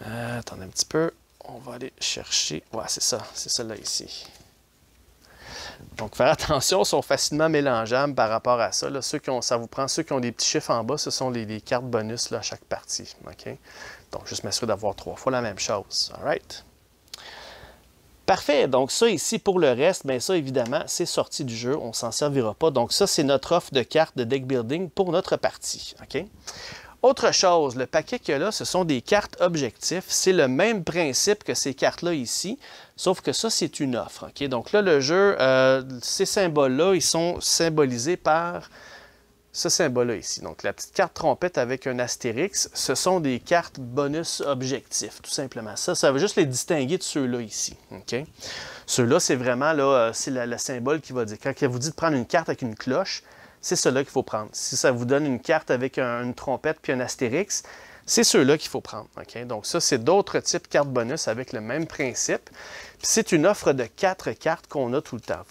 attendez un petit peu. On va aller chercher... Ouais, c'est ça. C'est celle-là ici. Donc, faire attention, sont facilement mélangeables par rapport à ça. Ceux qui ont, ça vous prend ceux qui ont des petits chiffres en bas, ce sont les, cartes bonus à chaque partie. Donc, juste m'assurer d'avoir trois fois la même chose. All right? Parfait. Donc, ça ici, pour le reste, bien ça, évidemment, c'est sorti du jeu. On ne s'en servira pas. Donc, ça, c'est notre offre de cartes de deck building pour notre partie. Autre chose, le paquet qu'il y a là, ce sont des cartes objectifs. C'est le même principe que ces cartes-là ici, Sauf que ça, c'est une offre. Donc là, le jeu, euh, ces symboles-là, ils sont symbolisés par ce symbole-là ici. Donc la petite carte trompette avec un astérix, ce sont des cartes bonus objectifs, tout simplement. Ça, ça veut juste les distinguer de ceux-là ici. Ceux-là, c'est vraiment là, euh, c'est le symbole qui va dire. Quand elle vous dit de prendre une carte avec une cloche, c'est cela qu'il faut prendre. Si ça vous donne une carte avec une trompette puis un astérix, c'est ceux-là qu'il faut prendre. Donc, ça, c'est d'autres types de cartes bonus avec le même principe. C'est une offre de quatre cartes qu'on a tout le temps.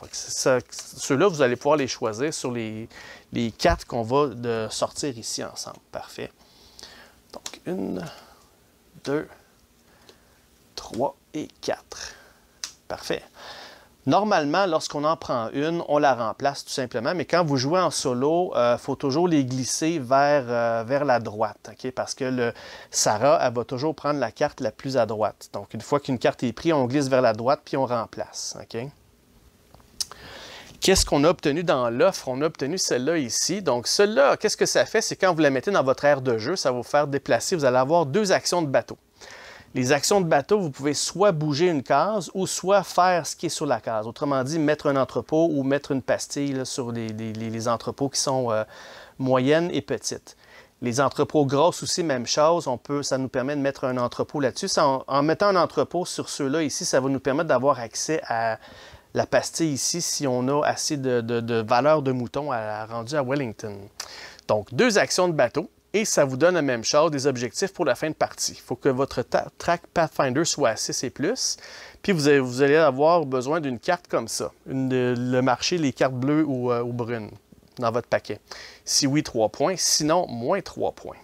Ceux-là, vous allez pouvoir les choisir sur les, quatre cartes qu'on va de sortir ici ensemble. Parfait. Donc, une, deux, trois et quatre. Parfait. Normalement, lorsqu'on en prend une, on la remplace tout simplement, mais quand vous jouez en solo, il euh, faut toujours les glisser vers, euh, vers la droite, parce que le Sarah, elle va toujours prendre la carte la plus à droite. Donc, une fois qu'une carte est prise, on glisse vers la droite, puis on remplace. Qu'est-ce qu'on a obtenu dans l'offre? On a obtenu celle-là ici. Donc, celle-là, qu'est-ce que ça fait? C'est quand vous la mettez dans votre aire de jeu, ça va vous faire déplacer. Vous allez avoir deux actions de bateau. Les actions de bateau, vous pouvez soit bouger une case ou soit faire ce qui est sur la case. Autrement dit, mettre un entrepôt ou mettre une pastille sur les, entrepôts qui sont euh, moyennes et petites. Les entrepôts grosses aussi, même chose. On peut, ça nous permet de mettre un entrepôt là-dessus. En, mettant un entrepôt sur ceux-là ici, ça va nous permettre d'avoir accès à la pastille ici si on a assez de, valeur de mouton à, rendre à Wellington. Donc, deux actions de bateau. Et ça vous donne la même chose, des objectifs pour la fin de partie. Il faut que votre track Pathfinder soit à 6 et plus. Puis vous allez, avoir besoin d'une carte comme ça. le marché, les cartes bleues euh, ou, brunes dans votre paquet. Si oui, 3 points. Sinon, moins 3 points.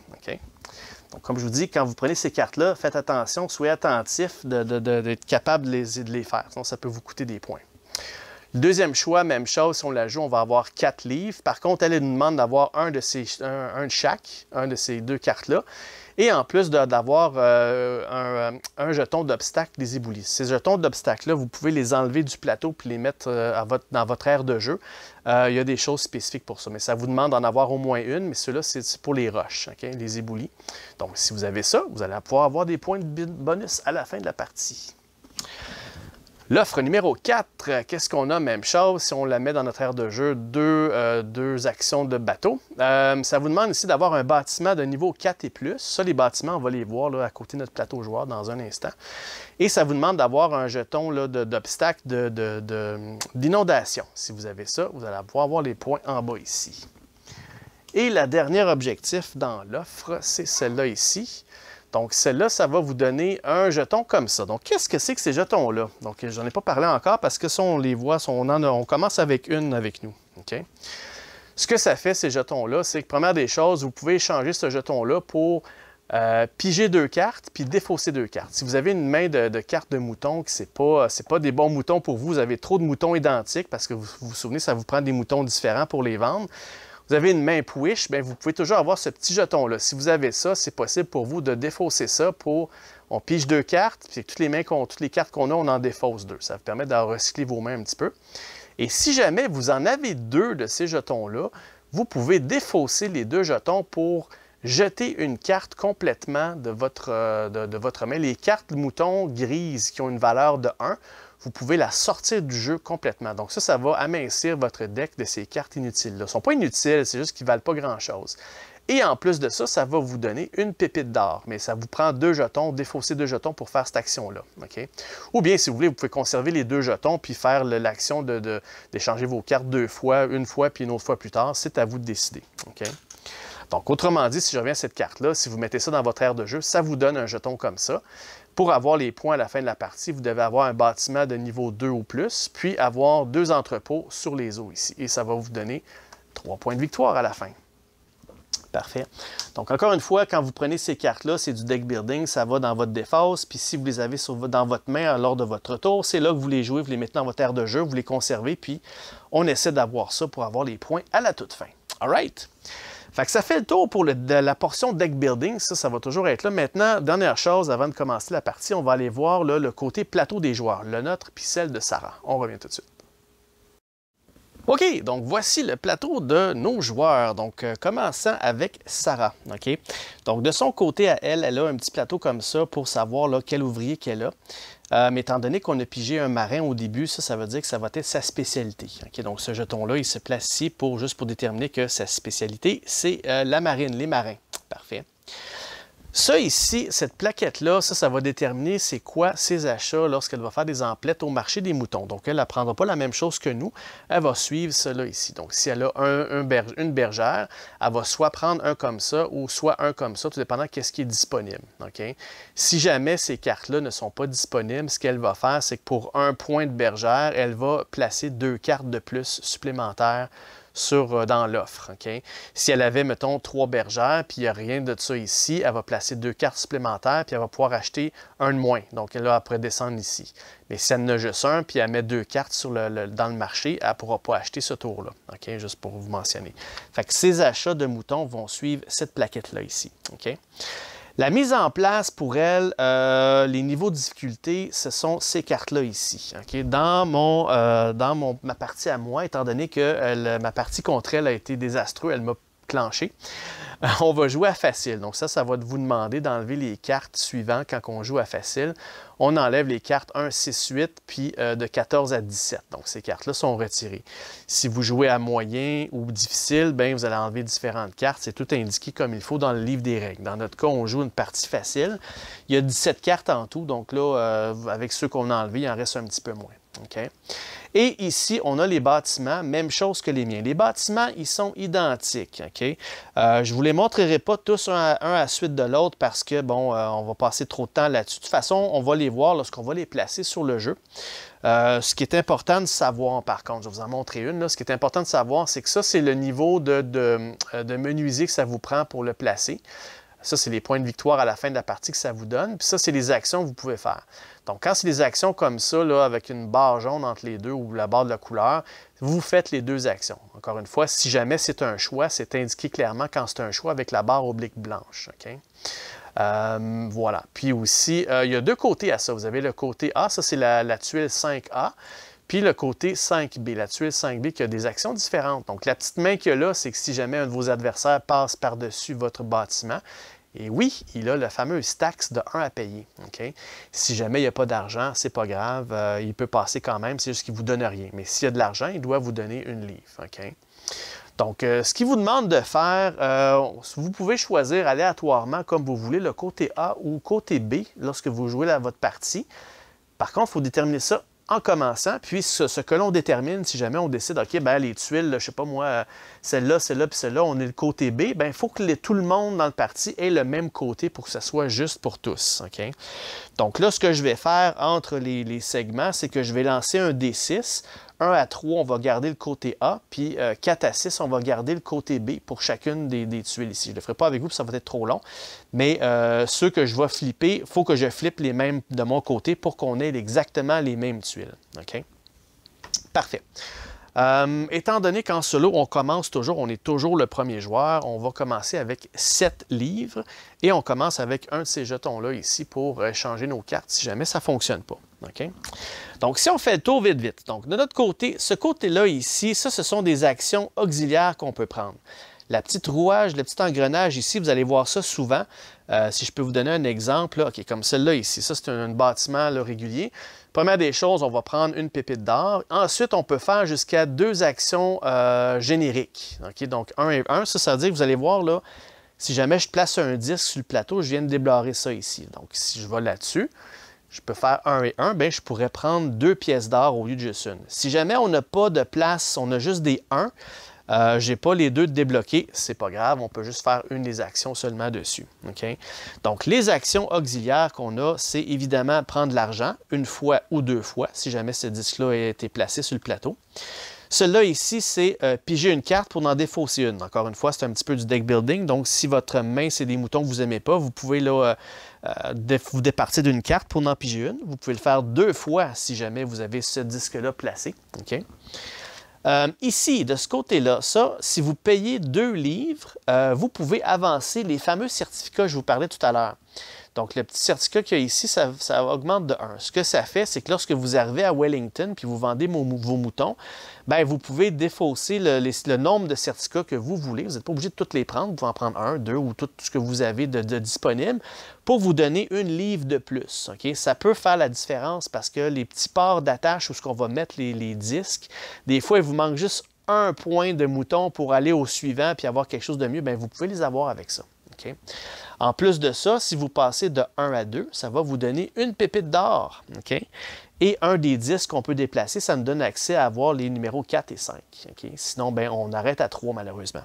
Donc, comme je vous dis, quand vous prenez ces cartes-là, faites attention, soyez attentif d'être capable de les, de les faire. Sinon, ça peut vous coûter des points. Deuxième choix, même chose, si on la joue, on va avoir quatre livres. Par contre, elle nous demande d'avoir un, de ces, chaque, un de ces deux cartes-là. Et en plus d'avoir euh, euh, un, jeton d'obstacle des éboulis. Ces jetons d'obstacle-là, vous pouvez les enlever du plateau puis les mettre euh, dans votre aire de jeu. il y a des choses spécifiques pour ça, mais ça vous demande d'en avoir au moins une, mais ceux-là, c'est pour les roches, les éboulis. Donc, si vous avez ça, vous allez pouvoir avoir des points de bonus à la fin de la partie. L'offre numéro 4, euh, qu'est-ce qu'on a? Même chose, si on la met dans notre aire de jeu, deux, euh, deux actions de bateau. Euh, ça vous demande ici d'avoir un bâtiment de niveau 4 et plus. Ça, les bâtiments, on va les voir là, à côté de notre plateau joueur dans un instant. Et ça vous demande d'avoir un jeton d'obstacle d'inondation. De, si vous avez ça, vous allez pouvoir avoir les points en bas ici. Et la dernière objectif dans l'offre, c'est celle-là ici. Donc, celle-là, ça va vous donner un jeton comme ça. Donc, qu'est-ce que c'est que ces jetons-là? Donc, n'en ai pas parlé encore parce que ça, on les voit, on, commence avec une avec nous. OK? Ce que ça fait, ces jetons-là, c'est que, première des choses, vous pouvez échanger ce jeton-là pour euh, piger deux cartes, puis défausser deux cartes. Si vous avez une main de, de cartes de moutons, que ce n'est pas, pas des bons moutons pour vous, vous avez trop de moutons identiques, parce que vous vous souvenez, ça vous prend des moutons différents pour les vendre vous avez une main push, ben, vous pouvez toujours avoir ce petit jeton-là. Si vous avez ça, c'est possible pour vous de défausser ça pour... On pige deux cartes, puis toutes les, mains toutes les cartes qu'on a, on en défausse deux. Ça vous permet d'en recycler vos mains un petit peu. Et si jamais vous en avez deux de ces jetons-là, vous pouvez défausser les deux jetons pour jeter une carte complètement de votre, euh, de votre main. Les cartes moutons grises qui ont une valeur de 1, vous pouvez la sortir du jeu complètement. Donc ça, ça va amincir votre deck de ces cartes inutiles-là. Elles ne sont pas inutiles, c'est juste qu'ils ne valent pas grand-chose. Et en plus de ça, ça va vous donner une pépite d'or, mais ça vous prend deux jetons, défausser deux jetons pour faire cette action-là. Ou bien, si vous voulez, vous pouvez conserver les deux jetons puis faire l'action d'échanger de, vos cartes deux fois, une fois puis une autre fois plus tard. C'est à vous de décider. ok Donc, autrement dit, si je reviens à cette carte-là, si vous mettez ça dans votre aire de jeu, ça vous donne un jeton comme ça. Pour avoir les points à la fin de la partie, vous devez avoir un bâtiment de niveau 2 ou plus, puis avoir deux entrepôts sur les eaux ici. Et ça va vous donner trois points de victoire à la fin. Parfait. Donc, encore une fois, quand vous prenez ces cartes-là, c'est du deck building, ça va dans votre défense. Puis si vous les avez dans votre main lors de votre tour, c'est là que vous les jouez, vous les mettez dans votre aire de jeu, vous les conservez, puis on essaie d'avoir ça pour avoir les points à la toute fin. All right? Fait que ça fait le tour pour la portion deck building. Ça, ça va toujours être là. Maintenant, dernière chose, avant de commencer la partie, on va aller voir le côté plateau des joueurs, le nôtre puis celle de Sarah. On revient tout de suite. OK, donc voici le plateau de nos joueurs. Donc, euh, commençons avec Sarah. OK? Donc, de son côté à elle, elle a un petit plateau comme ça pour savoir quel ouvrier qu'elle a. Euh, mais étant donné qu'on a pigé un marin au début, ça, ça veut dire que ça va être sa spécialité. donc ce jeton-là, il se place ici pour, juste pour déterminer que sa spécialité, c'est euh, la marine, les marins. Parfait. Ça ici, cette plaquette-là, ça, ça va déterminer c'est quoi ses achats lorsqu'elle va faire des emplettes au marché des moutons. Donc, elle n'apprendra pas la même chose que nous. Elle va suivre cela ici. Donc, si elle a un, une bergère, elle va soit prendre un comme ça ou soit un comme ça, tout dépendant de ce qui est disponible. Si jamais ces cartes-là ne sont pas disponibles, ce qu'elle va faire, c'est que pour un point de bergère, elle va placer deux cartes de plus supplémentaires sur, euh, dans l'offre. Si elle avait, mettons, trois bergères, puis il n'y a rien de ça ici, elle va placer deux cartes supplémentaires, puis elle va pouvoir acheter un de moins. Donc elle elle après descendre ici. Mais si elle en a juste un, puis elle met deux cartes sur le, dans le marché, elle ne pourra pas acheter ce tour-là. Okay? Juste pour vous mentionner. Fait que ces achats de moutons vont suivre cette plaquette-là ici. La mise en place pour elle, euh, les niveaux de difficulté, ce sont ces cartes-là ici. Dans, mon, euh, dans ma partie à moi, étant donné que euh, ma partie contre elle a été désastreuse, elle m'a clenché. on va jouer à facile. Donc ça, ça va vous demander d'enlever les cartes suivantes quand on joue à facile. On enlève les cartes 1, 6, 8, puis euh, de 14 à 17. Donc ces cartes-là sont retirées. Si vous jouez à moyen ou difficile, bien, vous allez enlever différentes cartes. C'est tout indiqué comme il faut dans le livre des règles. Dans notre cas, on joue une partie facile. Il y a 17 cartes en tout, donc là, euh, avec ceux qu'on a enlevés, il en reste un petit peu moins. Et ici, on a les bâtiments, même chose que les miens. Les bâtiments, ils sont identiques. Euh, je ne vous les montrerai pas tous un à, la suite de l'autre parce que, bon, euh, on va passer trop de temps là-dessus. De toute façon, on va les voir lorsqu'on va les placer sur le jeu. Euh, ce qui est important de savoir, par contre, je vais vous en montrer une, ce qui est important de savoir, c'est que ça, c'est le niveau de, de menuisier que ça vous prend pour le placer. Ça, c'est les points de victoire à la fin de la partie que ça vous donne. Puis ça, c'est les actions que vous pouvez faire. Donc, quand c'est des actions comme ça, là, avec une barre jaune entre les deux ou la barre de la couleur, vous faites les deux actions. Encore une fois, si jamais c'est un choix, c'est indiqué clairement quand c'est un choix avec la barre oblique blanche. Euh, voilà. Puis aussi, euh, il y a deux côtés à ça. Vous avez le côté A, ça c'est la, la tuile 5A. Puis le côté 5B, la tuile 5B qui a des actions différentes. Donc la petite main qu'il y a là, c'est que si jamais un de vos adversaires passe par-dessus votre bâtiment, et oui, il a la fameuse taxe de 1 à payer. Si jamais il n'y a pas d'argent, c'est pas grave, euh, il peut passer quand même, c'est juste qu'il ne vous donne rien. Mais s'il y a de l'argent, il doit vous donner une livre. Donc, euh, ce qu'il vous demande de faire, euh, vous pouvez choisir aléatoirement comme vous voulez le côté A ou côté B lorsque vous jouez votre partie. Par contre, il faut déterminer ça en commençant, puis ce, que l'on détermine, si jamais on décide, OK, ben, les tuiles, je ne sais pas moi, celle-là, celle-là, puis celle-là, on est le côté B, ben, il faut que tout le monde dans le parti ait le même côté pour que ça soit juste pour tous. ok Donc là, ce que je vais faire entre les, les segments, c'est que je vais lancer un D6 1 à 3, on va garder le côté A, puis 4 euh, à 6, on va garder le côté B pour chacune des, tuiles ici. Je ne le ferai pas avec vous, ça va être trop long. Mais euh, ceux que je vais flipper, il faut que je flippe les mêmes de mon côté pour qu'on ait exactement les mêmes tuiles. OK? Parfait. Euh, étant donné qu'en solo, on commence toujours, on est toujours le premier joueur, on va commencer avec 7 livres et on commence avec un de ces jetons-là ici pour euh, changer nos cartes si jamais ça ne fonctionne pas. Donc, si on fait le tour vite, vite. Donc, de notre côté, ce côté-là ici, ça, ce sont des actions auxiliaires qu'on peut prendre. La petite rouage, le petit engrenage ici, vous allez voir ça souvent. Euh, si je peux vous donner un exemple, comme celle-là ici, ça c'est un, bâtiment régulier. Première des choses, on va prendre une pépite d'or. Ensuite, on peut faire jusqu'à deux actions euh, génériques. donc, un et un, ça, veut dire que vous allez voir, là, si jamais je place un disque sur le plateau, je viens de déblarer ça ici. Donc, si je vais là-dessus, je peux faire un et un, bien, je pourrais prendre deux pièces d'or au lieu de juste une. Si jamais on n'a pas de place, on a juste des 1, euh, je n'ai pas les deux débloqués, débloqués, c'est pas grave, on peut juste faire une des actions seulement dessus. Donc, les actions auxiliaires qu'on a, c'est évidemment prendre l'argent une fois ou deux fois, si jamais ce disque-là a été placé sur le plateau. Celui-là ici, c'est euh, piger une carte pour en défausser une. Encore une fois, c'est un petit peu du deck building. Donc, si votre main, c'est des moutons que vous n'aimez pas, vous pouvez là, euh, vous départir d'une carte pour en piger une. Vous pouvez le faire deux fois si jamais vous avez ce disque-là placé. Euh, ici, de ce côté-là, ça, si vous payez deux livres, euh, vous pouvez avancer les fameux certificats que je vous parlais tout à l'heure. Donc, le petit certificat qu'il y a ici, ça, augmente de 1. Ce que ça fait, c'est que lorsque vous arrivez à Wellington puis vous vendez vos, moutons, bien, vous pouvez défausser le, nombre de certificats que vous voulez. Vous n'êtes pas obligé de toutes les prendre. Vous pouvez en prendre un, deux ou tout, ce que vous avez de, disponible pour vous donner une livre de plus. Ça peut faire la différence parce que les petits ports d'attache où ce qu'on va mettre les, disques, des fois, il vous manque juste un point de mouton pour aller au suivant puis avoir quelque chose de mieux. Bien, vous pouvez les avoir avec ça. En plus de ça, si vous passez de 1 à 2, ça va vous donner une pépite d'or. Et un des 10 qu'on peut déplacer, ça nous donne accès à avoir les numéros 4 et 5. Sinon, ben, on arrête à 3 malheureusement.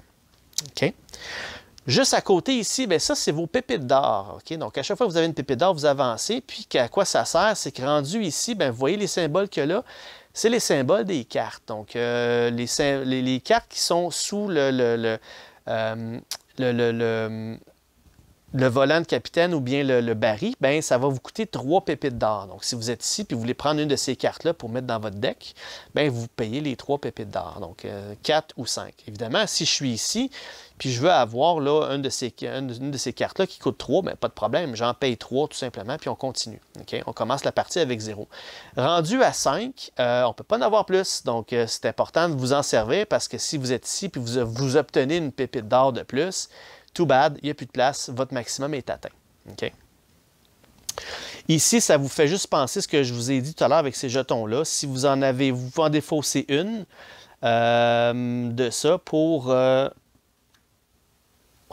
Juste à côté ici, ben ça, c'est vos pépites d'or. Donc, à chaque fois que vous avez une pépite d'or, vous avancez. Puis, à quoi ça sert? C'est que rendu ici, ben vous voyez les symboles qu'il y a là. C'est les symboles des cartes. Donc, euh, les, cartes qui sont sous le, euh, le, le, le le volant de capitaine ou bien le, le baril, ben ça va vous coûter 3 pépites d'or. Donc, si vous êtes ici et vous voulez prendre une de ces cartes-là pour mettre dans votre deck, ben vous payez les trois pépites d'or. Donc, euh, quatre 4 ou 5. Évidemment, si je suis ici puis je veux avoir là, une de ces, une de ces cartes-là qui coûte 3, ben, pas de problème. J'en paye 3 tout simplement, puis on continue. On commence la partie avec 0. Rendu à 5, euh, on ne peut pas en avoir plus. Donc, euh, c'est important de vous en servir parce que si vous êtes ici puis vous, vous obtenez une pépite d'or de plus, too bad, il n'y a plus de place, votre maximum est atteint. Ici, ça vous fait juste penser ce que je vous ai dit tout à l'heure avec ces jetons-là. Si vous en avez, vous pouvez en défausser une euh, de ça pour... Euh,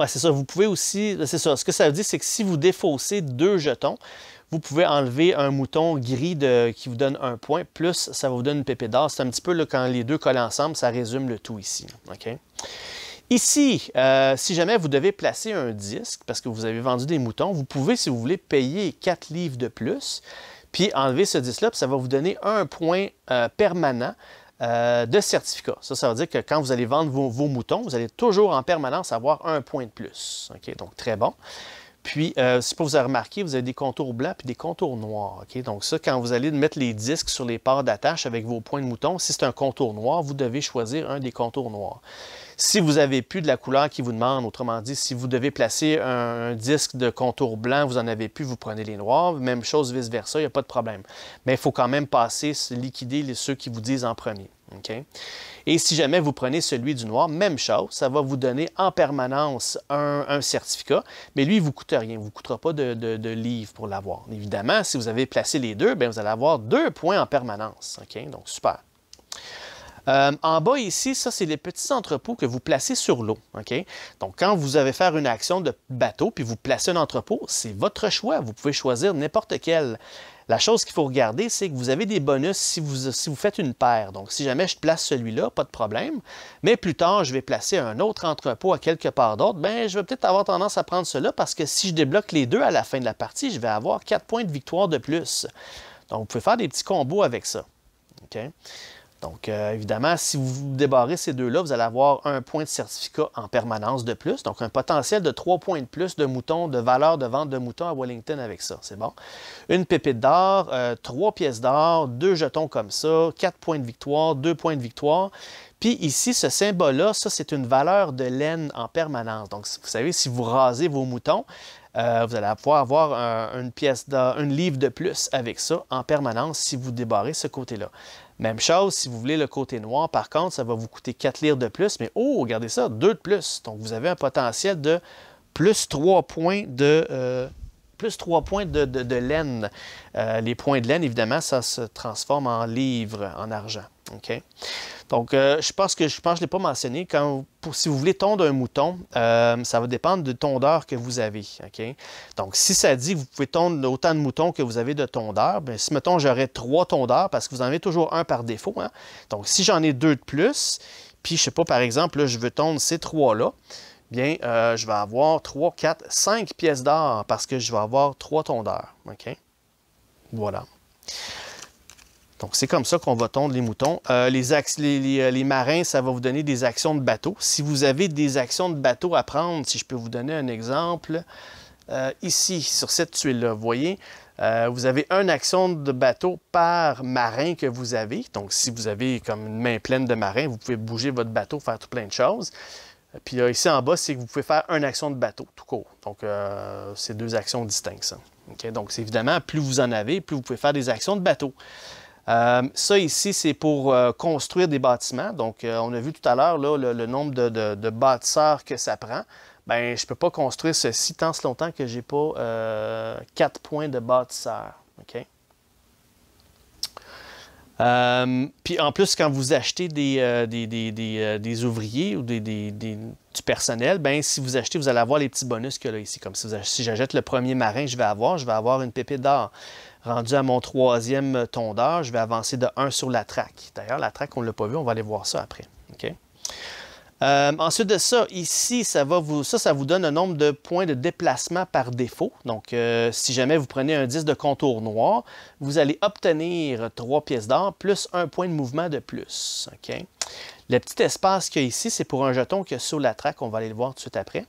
c'est ça. Vous pouvez aussi... C'est ça. Ce que ça veut dire, c'est que si vous défaussez deux jetons, vous pouvez enlever un mouton gris qui vous donne un point, plus ça vous donne une pépée d'or. C'est un petit peu quand les deux collent ensemble, ça résume le tout ici. OK? Ici, euh, si jamais vous devez placer un disque parce que vous avez vendu des moutons, vous pouvez, si vous voulez, payer 4 livres de plus, puis enlever ce disque-là, puis ça va vous donner un point euh, permanent euh, de certificat. Ça, ça veut dire que quand vous allez vendre vos, moutons, vous allez toujours en permanence avoir un point de plus. Donc, très bon. Puis, euh, si vous avez remarqué, vous avez des contours blancs puis des contours noirs. Donc ça, quand vous allez mettre les disques sur les parts d'attache avec vos points de moutons, si c'est un contour noir, vous devez choisir un des contours noirs. Si vous avez plus de la couleur qui vous demande, autrement dit, si vous devez placer un, disque de contour blanc, vous en avez plus, vous prenez les noirs. Même chose vice-versa, il n'y a pas de problème. Mais il faut quand même passer, liquider les, ceux qui vous disent en premier. Et si jamais vous prenez celui du noir, même chose, ça va vous donner en permanence un, certificat, mais lui, il ne vous coûte rien, il ne vous coûtera pas de, livres livre pour l'avoir. Évidemment, si vous avez placé les deux, ben, vous allez avoir deux points en permanence. Donc, super. Euh, en bas ici, ça, c'est les petits entrepôts que vous placez sur l'eau. Donc, quand vous avez faire une action de bateau, puis vous placez un entrepôt, c'est votre choix. Vous pouvez choisir n'importe quel. La chose qu'il faut regarder, c'est que vous avez des bonus si vous, si vous faites une paire. Donc, si jamais je place celui-là, pas de problème. Mais plus tard, je vais placer un autre entrepôt à quelque part d'autre, Ben, je vais peut-être avoir tendance à prendre cela parce que si je débloque les deux à la fin de la partie, je vais avoir quatre points de victoire de plus. Donc, vous pouvez faire des petits combos avec ça. OK? Donc, euh, évidemment, si vous débarrez ces deux-là, vous allez avoir un point de certificat en permanence de plus, donc un potentiel de trois points de plus de moutons, de valeur de vente de moutons à Wellington avec ça. C'est bon. Une pépite d'or, euh, trois pièces d'or, deux jetons comme ça, quatre points de victoire, deux points de victoire. Puis ici, ce symbole-là, ça, c'est une valeur de laine en permanence. Donc, vous savez, si vous rasez vos moutons, euh, vous allez pouvoir avoir une pièce, un, une livre de plus avec ça en permanence si vous débarrez ce côté-là. Même chose, si vous voulez le côté noir, par contre, ça va vous coûter 4 livres de plus, mais oh, regardez ça, 2 de plus. Donc, vous avez un potentiel de plus 3 points de... Euh, points de, laine. Euh, les points de laine, évidemment, ça se transforme en livres, en argent. Donc, euh, je pense que je pense je l'ai pas mentionné. Quand si vous voulez tondre un mouton, euh, ça va dépendre du tondeur que vous avez. Donc, si ça dit que vous pouvez tondre autant de moutons que vous avez de tondeurs, ben, si mettons j'aurais trois tondeurs, parce que vous en avez toujours un par défaut. Hein, donc, si j'en ai deux de plus, puis je ne sais pas, par exemple, là, je veux tondre ces trois-là, bien, euh, je vais avoir trois, quatre, cinq pièces d'or parce que je vais avoir trois tondeurs. OK? Voilà. Donc, c'est comme ça qu'on va tondre les moutons. Euh, euh, les, marins, ça va vous donner des actions de bateau. Si vous avez des actions de bateau à prendre, si je peux vous donner un exemple, euh, ici, sur cette tuile-là, vous voyez, vous avez une action de bateau par marin que vous avez. Donc, si vous avez comme une main pleine de marins, vous pouvez bouger votre bateau, faire tout plein de choses. Puis ici en bas, c'est que vous pouvez faire une action de bateau, tout court. Donc, c'est deux actions distinctes. Ça. Donc, évidemment, plus vous en avez, plus vous pouvez faire des actions de bateau. Euh, ça ici, c'est pour euh, construire des bâtiments. Donc, euh, on a vu tout à l'heure le, nombre de, bâtisseurs que ça prend. Ben, je ne peux pas construire ceci tant ce longtemps que je n'ai pas quatre points de bâtisseurs. OK. Euh, puis en plus, quand vous achetez des, euh, euh, ouvriers ou des, du personnel, ben si vous achetez, vous allez avoir les petits bonus qu'il y a là ici. Comme si, j'achète le premier marin, je vais avoir, je vais avoir une pépite d'or. Rendu à mon troisième tondeur, je vais avancer de 1 sur la traque. D'ailleurs, la traque, on ne l'a pas vu, on va aller voir ça après. OK? Euh, ensuite de ça, ici, ça, vous, donne un nombre de points de déplacement par défaut. Donc, euh, si jamais vous prenez un 10 de contour noir, vous allez obtenir trois pièces d'or plus un point de mouvement de plus. Le petit espace qu'il y a ici, c'est pour un jeton que sur la traque. On va aller le voir tout de suite après.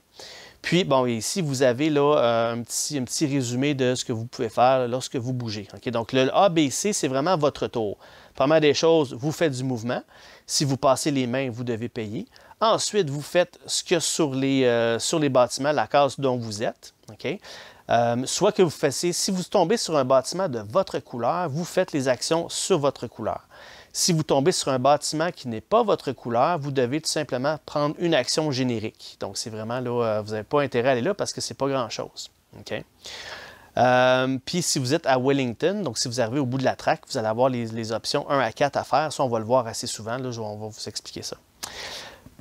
Puis, bon, ici, vous avez là euh, un petit, résumé de ce que vous pouvez faire lorsque vous bougez. Donc, le C, c'est vraiment votre tour. mal des choses, vous faites du mouvement. Si vous passez les mains, vous devez payer. Ensuite, vous faites ce que euh, sur les, bâtiments, la case dont vous êtes. Euh, soit que vous fassiez, si vous tombez sur un bâtiment de votre couleur, vous faites les actions sur votre couleur. Si vous tombez sur un bâtiment qui n'est pas votre couleur, vous devez tout simplement prendre une action générique. Donc, c'est vraiment là, euh, vous n'avez pas intérêt à aller là parce que ce n'est pas grand-chose. puis si vous êtes à Wellington, donc si vous arrivez au bout de la traque, vous allez avoir les, options 1 à 4 à faire. Ça, on va le voir assez souvent. Là, on va vous expliquer ça.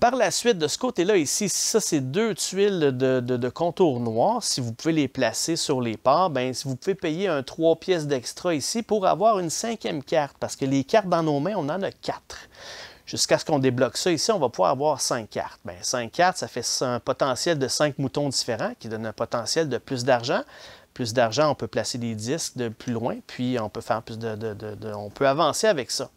Par la suite, de ce côté-là, ici, ça, c'est deux tuiles de, contour noir. Si vous pouvez les placer sur les parts, ben si vous pouvez payer un 3 pièces d'extra ici pour avoir une cinquième carte, parce que les cartes dans nos mains, on en a quatre. Jusqu'à ce qu'on débloque ça ici, on va pouvoir avoir cinq cartes. Bien, cinq cartes, ça fait un potentiel de cinq moutons différents qui donne un potentiel de plus d'argent plus d'argent, on peut placer des disques de plus loin, puis on peut faire plus de, de, de, on peut avancer avec ça.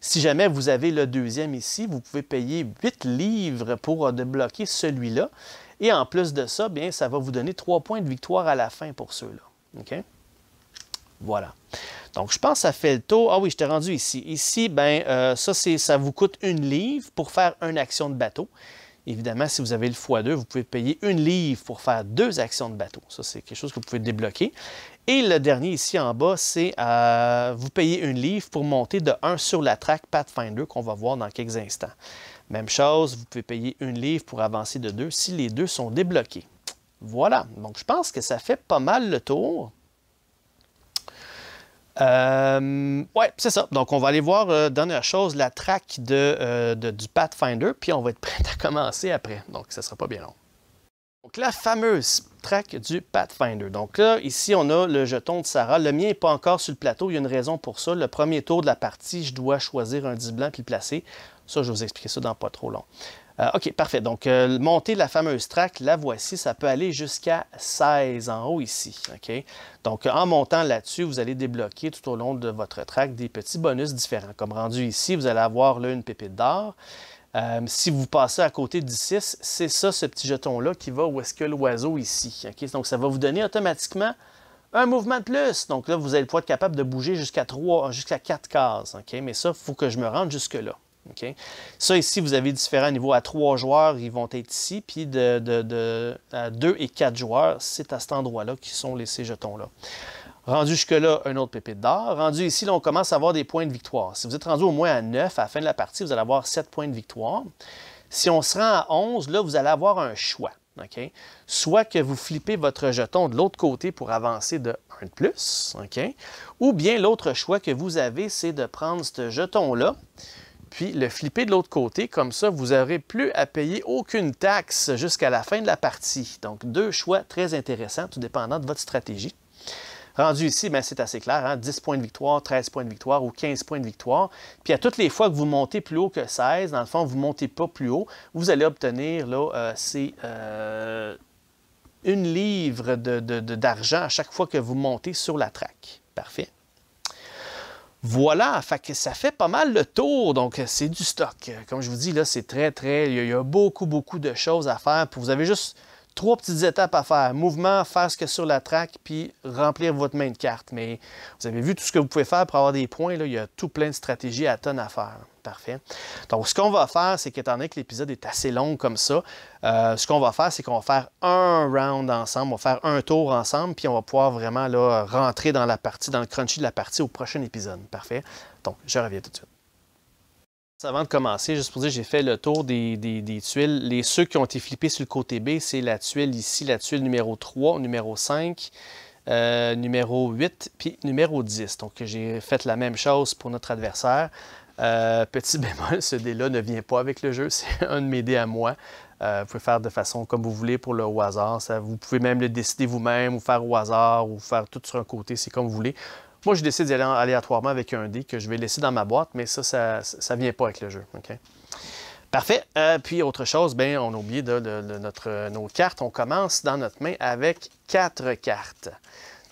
Si jamais vous avez le deuxième ici, vous pouvez payer 8 livres pour euh, débloquer celui-là. Et en plus de ça, bien, ça va vous donner 3 points de victoire à la fin pour ceux-là. OK? Voilà. Donc, je pense que ça fait le tour. Ah oui, je t'ai rendu ici. Ici, ben, euh, ça, ça vous coûte une livre pour faire une action de bateau. Évidemment, si vous avez le x2, vous pouvez payer une livre pour faire deux actions de bateau. Ça, c'est quelque chose que vous pouvez débloquer. Et le dernier ici en bas, c'est euh, vous payer une livre pour monter de 1 sur la track Pathfinder qu'on va voir dans quelques instants. Même chose, vous pouvez payer une livre pour avancer de 2 si les deux sont débloqués. Voilà, donc je pense que ça fait pas mal le tour. Euh, ouais, c'est ça. Donc, on va aller voir, euh, dernière chose, la track de, de, du Pathfinder, puis on va être prêt à commencer après. Donc, ça ne sera pas bien long. Donc, la fameuse track du Pathfinder. Donc là, ici, on a le jeton de Sarah. Le mien n'est pas encore sur le plateau. Il y a une raison pour ça. Le premier tour de la partie, je dois choisir un 10 blanc puis le placer. Ça, je vais vous expliquer ça dans pas trop long. Euh, OK, parfait. Donc, euh, monter la fameuse track, la voici, ça peut aller jusqu'à 16 en haut ici. OK? Donc, en montant là-dessus, vous allez débloquer tout au long de votre track des petits bonus différents. Comme rendu ici, vous allez avoir là, une pépite d'or. Euh, si vous passez à côté du 6, c'est ça, ce petit jeton-là, qui va où est-ce que l'oiseau ici. Donc, ça va vous donner automatiquement un mouvement de plus. Donc là, vous allez pouvoir être capable de bouger jusqu'à 3, jusqu'à 4 cases. Mais ça, il faut que je me rende jusque-là. Ça, ici, vous avez différents niveaux. À 3 joueurs, ils vont être ici. Puis de, à 2 et 4 joueurs, c'est à cet endroit-là qui sont ces jetons-là. Rendu jusque-là, un autre pépite d'or. Rendu ici, là, on commence à avoir des points de victoire. Si vous êtes rendu au moins à 9 à la fin de la partie, vous allez avoir 7 points de victoire. Si on se rend à 11, là, vous allez avoir un choix. Soit que vous flippez votre jeton de l'autre côté pour avancer de 1 de plus, ou bien l'autre choix que vous avez, c'est de prendre ce jeton-là, puis le flipper de l'autre côté. Comme ça, vous n'aurez plus à payer aucune taxe jusqu'à la fin de la partie. Donc, deux choix très intéressants, tout dépendant de votre stratégie. Rendu ici, ben, c'est assez clair, 10 hein. points de victoire, 13 points de victoire ou 15 points de victoire. Puis à toutes les fois que vous montez plus haut que 16, dans le fond, vous ne montez pas plus haut, vous allez obtenir là, euh, euh, une livre d'argent de, à chaque fois que vous montez sur la traque. Parfait. Voilà, fait que ça fait pas mal le tour, donc c'est du stock. Comme je vous dis, là, c'est très, très... Il y a beaucoup, beaucoup de choses à faire. Vous avez juste trois petites étapes à faire. Mouvement, faire ce que sur la track, puis remplir votre main de carte. Mais vous avez vu tout ce que vous pouvez faire pour avoir des points. Là, il y a tout plein de stratégies à tonnes à faire. Parfait. Donc, ce qu'on va faire, c'est qu'étant donné que l'épisode est assez long comme ça, euh, ce qu'on va faire, c'est qu'on va faire un round ensemble, on va faire un tour ensemble, puis on va pouvoir vraiment là, rentrer dans la partie, dans le crunchy de la partie au prochain épisode. Parfait. Donc, je reviens tout de suite. Avant de commencer, juste pour dire, j'ai fait le tour des, tuiles. Les ceux qui ont été flippés sur le côté B, c'est la tuile ici, la tuile numéro 3, numéro 5, euh, numéro 8, puis numéro 10. Donc, j'ai fait la même chose pour notre adversaire. Euh, petit bémol, ce dé-là ne vient pas avec le jeu, c'est un de mes dés à moi. Euh, vous pouvez faire de façon comme vous voulez pour le hasard. vous pouvez même le décider vous-même ou faire au hasard ou faire tout sur un côté, c'est comme vous voulez. Moi, je décide d'aller aléatoirement avec un dé que je vais laisser dans ma boîte, mais ça, ça ne vient pas avec le jeu. Parfait. Euh, puis autre chose, ben on a oublié notre, euh, nos cartes. On commence dans notre main avec quatre cartes.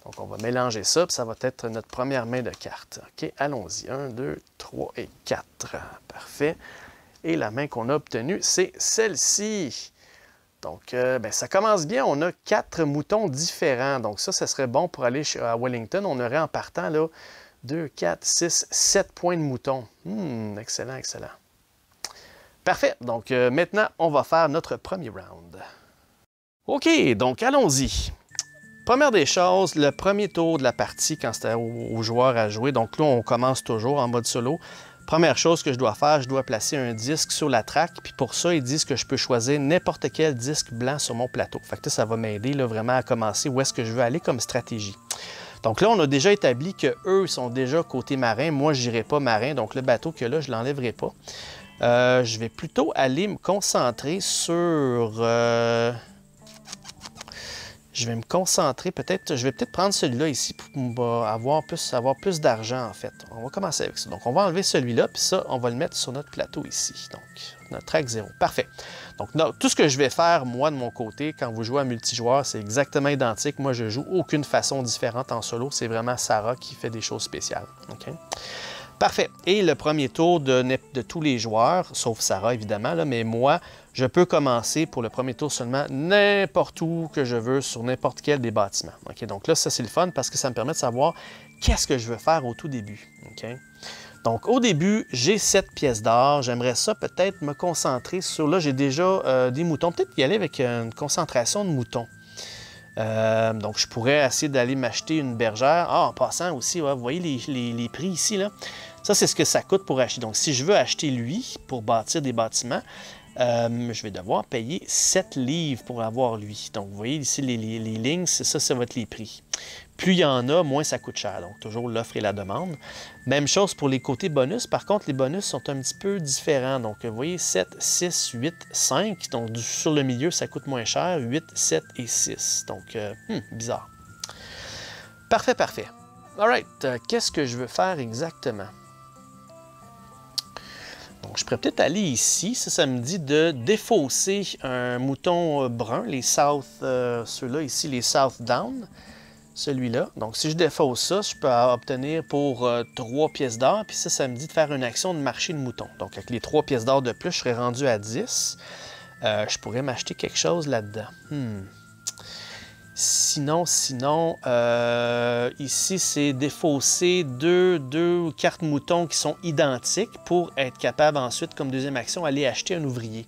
Donc on va mélanger ça, puis ça va être notre première main de cartes. OK, allons-y. Un, deux, trois et quatre. Parfait. Et la main qu'on a obtenue, c'est celle-ci. Donc, euh, ben, ça commence bien. On a quatre moutons différents. Donc, ça, ça serait bon pour aller à Wellington. On aurait en partant là, 2, 4, 6, 7 points de moutons. Hmm, excellent, excellent. Parfait. Donc, euh, maintenant, on va faire notre premier round. OK, donc allons-y. Première des choses, le premier tour de la partie quand c'était aux joueurs à jouer. Donc là, on commence toujours en mode solo. Première chose que je dois faire, je dois placer un disque sur la traque. Puis pour ça, ils disent que je peux choisir n'importe quel disque blanc sur mon plateau. Fait que ça va m'aider vraiment à commencer où est-ce que je veux aller comme stratégie. Donc là, on a déjà établi que eux sont déjà côté marin. Moi, je n'irai pas marin. Donc le bateau que là, je ne l'enlèverai pas. Euh, je vais plutôt aller me concentrer sur... Euh, je vais me concentrer. Peut-être, je vais peut-être prendre celui-là ici pour avoir plus, avoir plus d'argent, en fait. On va commencer avec ça. Donc, on va enlever celui-là, puis ça, on va le mettre sur notre plateau ici. Donc, notre track 0. Parfait. Donc, tout ce que je vais faire, moi, de mon côté, quand vous jouez à multijoueur, c'est exactement identique. Moi, je joue aucune façon différente en solo. C'est vraiment Sarah qui fait des choses spéciales. Parfait. Et le premier tour de, de tous les joueurs, sauf Sarah, évidemment, là, mais moi, je peux commencer pour le premier tour seulement n'importe où que je veux sur n'importe quel des bâtiments. Donc là, ça, c'est le fun parce que ça me permet de savoir qu'est-ce que je veux faire au tout début. Donc, au début, j'ai sept pièces d'or. J'aimerais ça peut-être me concentrer sur... Là, j'ai déjà euh, des moutons. Peut-être y aller avec une concentration de moutons. Euh, donc, je pourrais essayer d'aller m'acheter une bergère. Ah, en passant aussi, vous voyez les, les, prix ici, là. Ça, c'est ce que ça coûte pour acheter. Donc, si je veux acheter lui pour bâtir des bâtiments, euh, je vais devoir payer 7 livres pour avoir lui. Donc, vous voyez ici les, lignes, ça, ça va être les prix. Plus il y en a, moins ça coûte cher. Donc, toujours l'offre et la demande. Même chose pour les côtés bonus. Par contre, les bonus sont un petit peu différents. Donc, vous voyez, 7, 6, 8, 5. Donc, sur le milieu, ça coûte moins cher. 8, 7 et 6. Donc, euh, hmm, bizarre. Parfait, parfait. All right, euh, qu'est-ce que je veux faire exactement? Donc, je pourrais peut-être aller ici. Ça, ça me dit de défausser un mouton euh, brun, les South, euh, ceux-là ici, les South Down, celui-là. Donc, si je défausse ça, je peux obtenir pour euh, trois 3 pièces d'or. Puis ça, ça me dit de faire une action de marché de mouton. Donc, avec les 3 pièces d'or de plus, je serais rendu à 10. je pourrais m'acheter quelque chose là-dedans. Hmm. Sinon, sinon, euh, ici, c'est défausser deux, deux cartes moutons qui sont identiques pour être capable ensuite, comme deuxième action, aller acheter un ouvrier.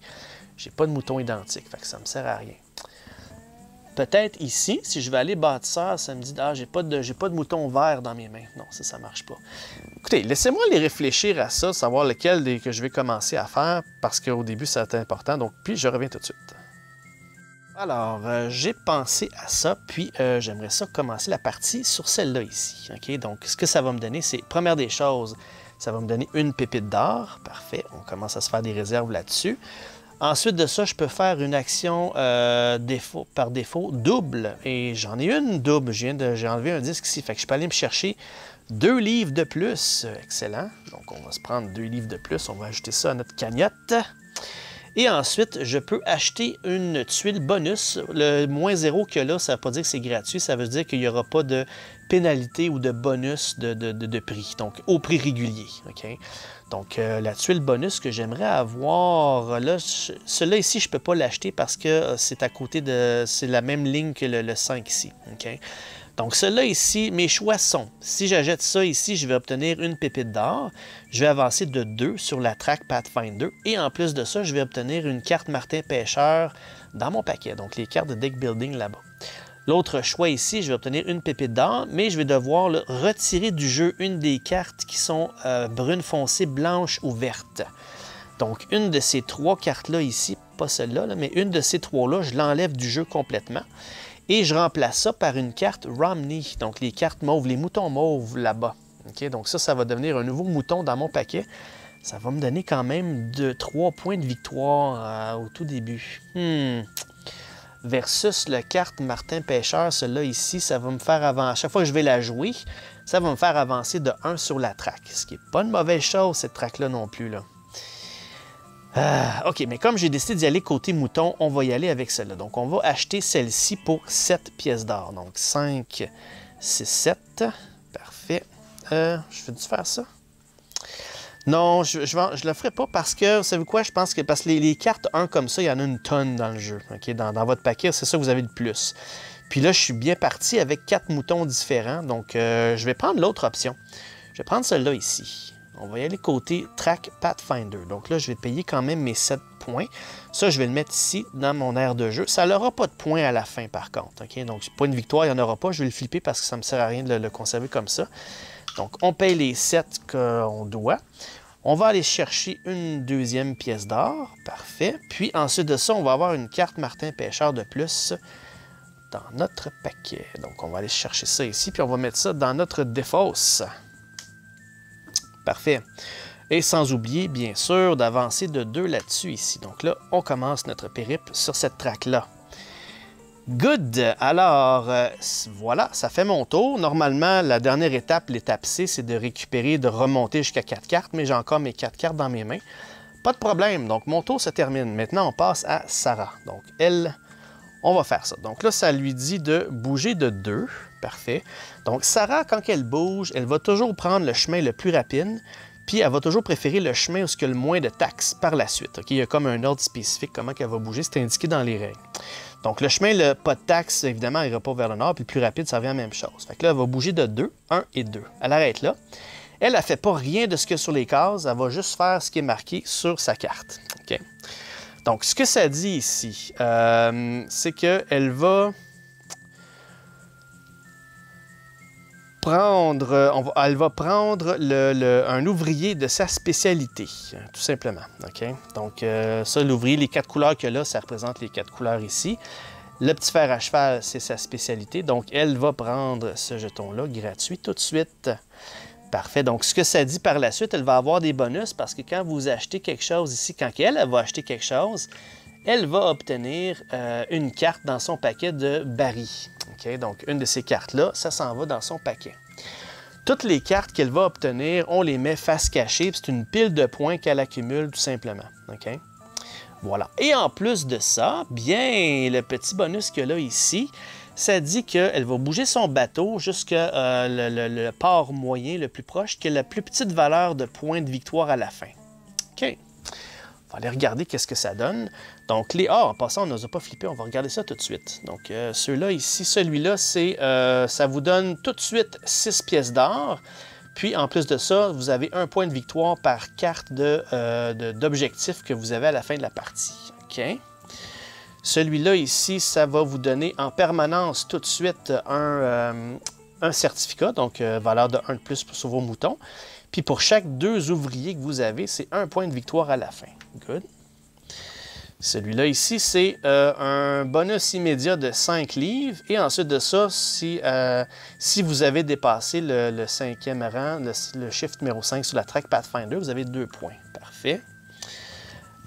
J'ai pas de mouton identique, fait que ça me sert à rien. Peut-être ici, si je vais aller bâtir ça me dit Ah, j'ai pas de, j'ai pas de mouton vert dans mes mains. Non, ça, ça marche pas. Écoutez, laissez-moi les réfléchir à ça, savoir lequel que je vais commencer à faire, parce qu'au début, c'est important. Donc, puis je reviens tout de suite. Alors, euh, j'ai pensé à ça, puis euh, j'aimerais ça commencer la partie sur celle-là ici. Ok, Donc, ce que ça va me donner, c'est, première des choses, ça va me donner une pépite d'or. Parfait, on commence à se faire des réserves là-dessus. Ensuite de ça, je peux faire une action euh, défaut, par défaut double. Et j'en ai une double. J'ai enlevé un disque ici. Fait que je peux aller me chercher deux livres de plus. Excellent. Donc, on va se prendre deux livres de plus. On va ajouter ça à notre cagnotte. Et ensuite, je peux acheter une tuile bonus. Le moins zéro que là, ça ne veut pas dire que c'est gratuit, ça veut dire qu'il n'y aura pas de pénalité ou de bonus de, prix, donc au prix régulier. Donc, euh, la tuile bonus que j'aimerais avoir, là, celle là ici, je ne peux pas l'acheter parce que euh, c'est à côté de... c'est la même ligne que le, 5 ici. Donc, ceux-là ici, mes choix sont, si j'achète ça ici, je vais obtenir une pépite d'or, je vais avancer de 2 sur la track Pathfinder, et en plus de ça, je vais obtenir une carte Martin Pêcheur dans mon paquet, donc les cartes de deck building là-bas. L'autre choix ici, je vais obtenir une pépite d'or, mais je vais devoir retirer du jeu une des cartes qui sont euh, brunes brune foncée, blanche ou verte. Donc, une de ces trois cartes-là ici, pas celle là, mais une de ces trois-là, je l'enlève du jeu complètement. Et je remplace ça par une carte Romney, donc les cartes mauves, les moutons mauves là-bas. donc ça, ça va devenir un nouveau mouton dans mon paquet. Ça va me donner quand même 3 points de victoire euh, au tout début. Hmm. Versus la carte Martin Pêcheur, celle-là ici, ça va me faire avancer. chaque fois que je vais la jouer, ça va me faire avancer de 1 sur la traque. Ce qui n'est pas une mauvaise chose, cette traque-là non plus. Là. Ah, OK, mais comme j'ai décidé d'y aller côté mouton, on va y aller avec celle-là. Donc, on va acheter celle-ci pour 7 pièces d'or. Donc, 5, 6, 7. Parfait. Euh, je vais-tu faire ça? Non, je ne le ferai pas parce que, savez quoi, je pense que parce que les, cartes 1 comme ça, il y en a une tonne dans le jeu. Dans, votre paquet, c'est ça que vous avez de plus. Puis là, je suis bien parti avec quatre moutons différents, donc euh, je vais prendre l'autre option. Je vais prendre celle-là ici. On va y aller côté Track Pathfinder. Donc là, je vais payer quand même mes 7 points. Ça, je vais le mettre ici dans mon aire de jeu. Ça n'aura pas de points à la fin, par contre. Donc, pas une victoire, il n'y en aura pas. Je vais le flipper parce que ça ne me sert à rien de le, le conserver comme ça. Donc, on paye les 7 qu'on doit. On va aller chercher une deuxième pièce d'or. Parfait. Puis ensuite de ça, on va avoir une carte Martin Pêcheur de plus dans notre paquet. Donc, on va aller chercher ça ici, puis on va mettre ça dans notre défausse. Parfait. Et sans oublier, bien sûr, d'avancer de deux là-dessus ici. Donc là, on commence notre périple sur cette traque-là. Good! Alors, euh, voilà, ça fait mon tour. Normalement, la dernière étape, l'étape C, c'est de récupérer, de remonter jusqu'à quatre cartes, mais j'ai encore mes quatre cartes dans mes mains. Pas de problème, donc mon tour se termine. Maintenant, on passe à Sarah. Donc, elle, on va faire ça. Donc là, ça lui dit de bouger de deux. Parfait. Donc, Sarah, quand elle bouge, elle va toujours prendre le chemin le plus rapide, puis elle va toujours préférer le chemin où il y a le moins de taxes par la suite. Il y a comme un ordre spécifique, comment elle va bouger, c'est indiqué dans les règles. Donc, le chemin, le pas de taxe, évidemment, il pas vers le nord, puis le plus rapide, ça revient à la même chose. Fait que là, elle va bouger de 2, 1 et 2. Elle arrête là. Elle, ne fait pas rien de ce que sur les cases, elle va juste faire ce qui est marqué sur sa carte. Donc, ce que ça dit ici, euh, c'est qu'elle va prendre, euh, elle va prendre un ouvrier de sa spécialité, tout simplement. Donc, euh, ça, l'ouvrier, les quatre couleurs que là, ça représente les quatre couleurs ici. Le petit fer à cheval, c'est sa spécialité. Donc, elle va prendre ce jeton-là gratuit tout de suite. Parfait. Donc, ce que ça dit par la suite, elle va avoir des bonus parce que quand vous achetez quelque chose ici, quand elle, elle va acheter quelque chose, elle va obtenir euh, une carte dans son paquet de Barry. Donc, une de ces cartes-là, ça s'en va dans son paquet. Toutes les cartes qu'elle va obtenir, on les met face cachée, c'est une pile de points qu'elle accumule tout simplement. Voilà. Et en plus de ça, bien, le petit bonus qu'elle a ici, ça dit qu'elle va bouger son bateau jusqu'à euh, le, port moyen le plus proche, qui a la plus petite valeur de points de victoire à la fin. OK. On va aller regarder qu'est-ce que ça donne. Donc, les ors, ah, en passant, on n'ose pas flippé, on va regarder ça tout de suite. Donc, euh, celui là ici, celui-là, c'est, euh, ça vous donne tout de suite 6 pièces d'or. Puis, en plus de ça, vous avez un point de victoire par carte euh, d'objectif de, que vous avez à la fin de la partie. OK? Celui-là ici, ça va vous donner en permanence tout de suite un, un certificat, donc valeur de 1 de plus sur vos moutons. Puis pour chaque deux ouvriers que vous avez, c'est un point de victoire à la fin. Good. Celui-là ici, c'est euh, un bonus immédiat de 5 livres. Et ensuite de ça, si, euh, si vous avez dépassé le, cinquième rang, le, shift numéro 5 sur la track Pathfinder, vous avez 2 points. Parfait.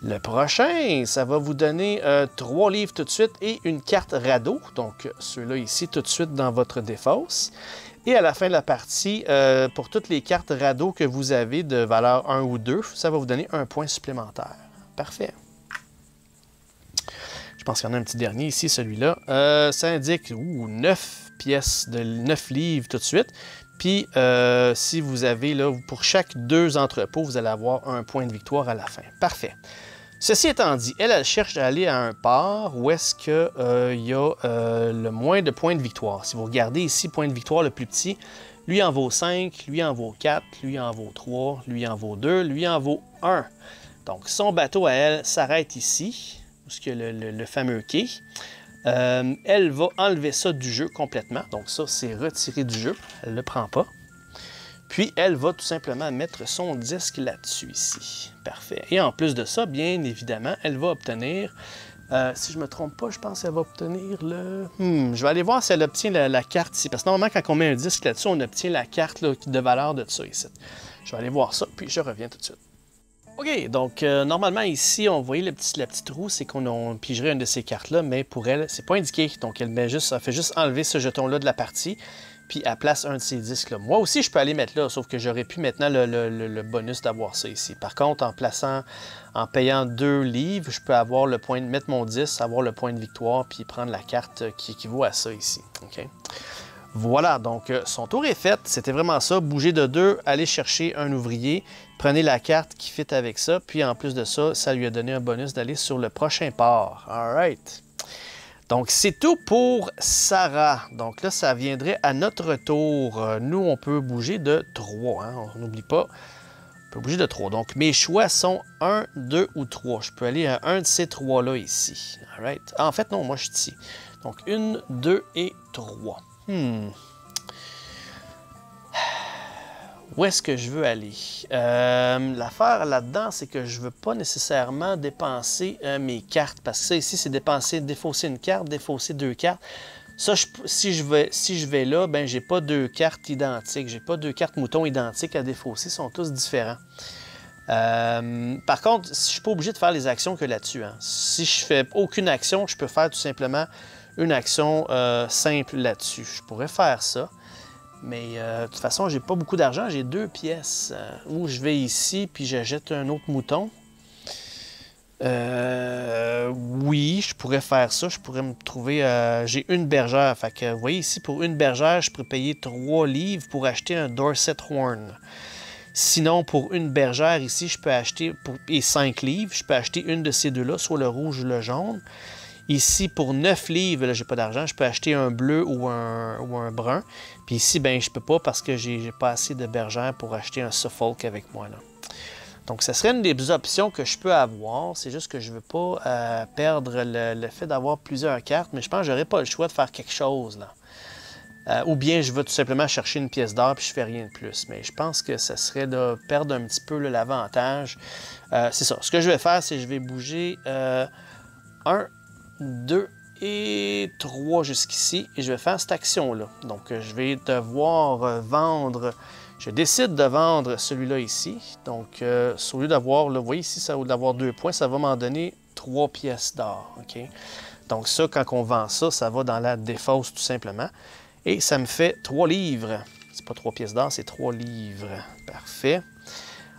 Le prochain, ça va vous donner euh, trois 3 livres tout de suite et une carte radeau. Donc celui là ici tout de suite dans votre défausse. Et à la fin de la partie, pour toutes les cartes radeaux que vous avez de valeur 1 ou 2, ça va vous donner un point supplémentaire. Parfait. Je pense qu'il y en a un petit dernier ici, celui-là. Euh, ça indique 9 pièces de 9 livres tout de suite. Puis, euh, si vous avez, là, pour chaque deux entrepôts, vous allez avoir un point de victoire à la fin. Parfait. Ceci étant dit, elle, elle cherche à aller à un port où est-ce qu'il euh, y a le moins de points de victoire. Si vous regardez ici, point de victoire le plus petit, lui en vaut 5, lui en vaut 4, lui en vaut 3, lui en vaut 2, lui en vaut 1. Donc son bateau à elle s'arrête ici ce le, fameux key, euh, elle va enlever ça du jeu complètement. Donc ça, c'est retiré du jeu. Elle ne le prend pas. Puis elle va tout simplement mettre son disque là-dessus ici. Parfait. Et en plus de ça, bien évidemment, elle va obtenir, euh, si je ne me trompe pas, je pense qu'elle va obtenir le... Hmm, je vais aller voir si elle obtient la, carte ici. Parce que normalement, quand on met un disque là-dessus, on obtient la carte de valeur de ça ici. Je vais aller voir ça, puis je reviens tout de suite. OK, donc euh, normalement ici, on voyait le petit, la petite roue, c'est qu'on pigerait une de ces cartes-là, mais pour elle, c'est pas indiqué. Donc elle, met juste, fait juste enlever ce jeton-là de la partie, puis elle place un de ces disques-là. Moi aussi, je peux aller mettre là, sauf que j'aurais pu maintenant le, bonus d'avoir ça ici. Par contre, en plaçant, en payant deux livres, je peux avoir le point de, mettre mon 10, avoir le point de victoire, puis prendre la carte euh, qui équivaut à ça ici. Voilà, donc euh, son tour est fait. C'était vraiment ça, bouger de deux, aller chercher un ouvrier, Prenez la carte qui fit avec ça. Puis en plus de ça, ça lui a donné un bonus d'aller sur le prochain port. All right. Donc, c'est tout pour Sarah. Donc là, ça viendrait à notre tour. Euh, nous, on peut bouger de 3. Hein. On n'oublie pas. On peut bouger de 3. Donc, mes choix sont 1, 2 ou 3. Je peux aller à un de ces trois là ici. All right. En fait, non, moi, je suis ici. Donc, 1, 2 et 3. Hmm. Où est-ce que je veux aller? Euh, l'affaire là-dedans, c'est que je ne veux pas nécessairement dépenser euh, mes cartes. Parce que ça, ici, c'est dépenser, défausser une carte, défausser deux cartes. Ça, si, je vais, si je vais là, ben j'ai pas deux cartes identiques. J'ai pas deux cartes moutons identiques à défausser. Ils sont tous différents. Euh, par contre, je ne suis pas obligé de faire les actions que là-dessus. Hein. Si je fais aucune action, je peux faire tout simplement une action simple là-dessus. Je pourrais faire ça. Mais euh, de toute façon, j'ai pas beaucoup d'argent, j'ai deux pièces. Euh, ou je vais ici, puis j'achète un autre mouton. Euh, oui, je pourrais faire ça. Je pourrais me trouver. j'ai une bergère. Fait que, vous voyez ici, pour une bergère, je pourrais payer 3 livres pour acheter un Dorset Horn. Sinon, pour une bergère ici, je peux acheter, pour, et 5 livres, je peux acheter une de ces deux-là, soit le rouge ou le jaune. Ici, pour 9 livres, je n'ai pas d'argent. Je peux acheter un bleu ou un, ou un brun. Puis ici, ben, je peux pas parce que je n'ai pas assez de bergère pour acheter un Suffolk avec moi, là. Donc, ce serait une des options que je peux avoir. C'est juste que je ne veux pas euh, perdre le, fait d'avoir plusieurs cartes, mais je pense que j'aurais pas le choix de faire quelque chose, là. Euh, ou bien je vais tout simplement chercher une pièce d'or puis je fais rien de plus. Mais je pense que ce serait de perdre un petit peu l'avantage. Euh, c'est ça. Ce que je vais faire, c'est que je vais bouger un 2 et 3 jusqu'ici. Et je vais faire cette action-là. Donc, euh, je vais devoir euh, vendre... Je décide de vendre celui-là ici. Donc, euh, au lieu d'avoir... Vous voyez ici, ça, au d'avoir deux points, ça va m'en donner trois pièces d'or. OK? Donc ça, quand on vend ça, ça va dans la défausse tout simplement. Et ça me fait 3 livres. C'est pas 3 pièces d'or, c'est 3 livres. Parfait.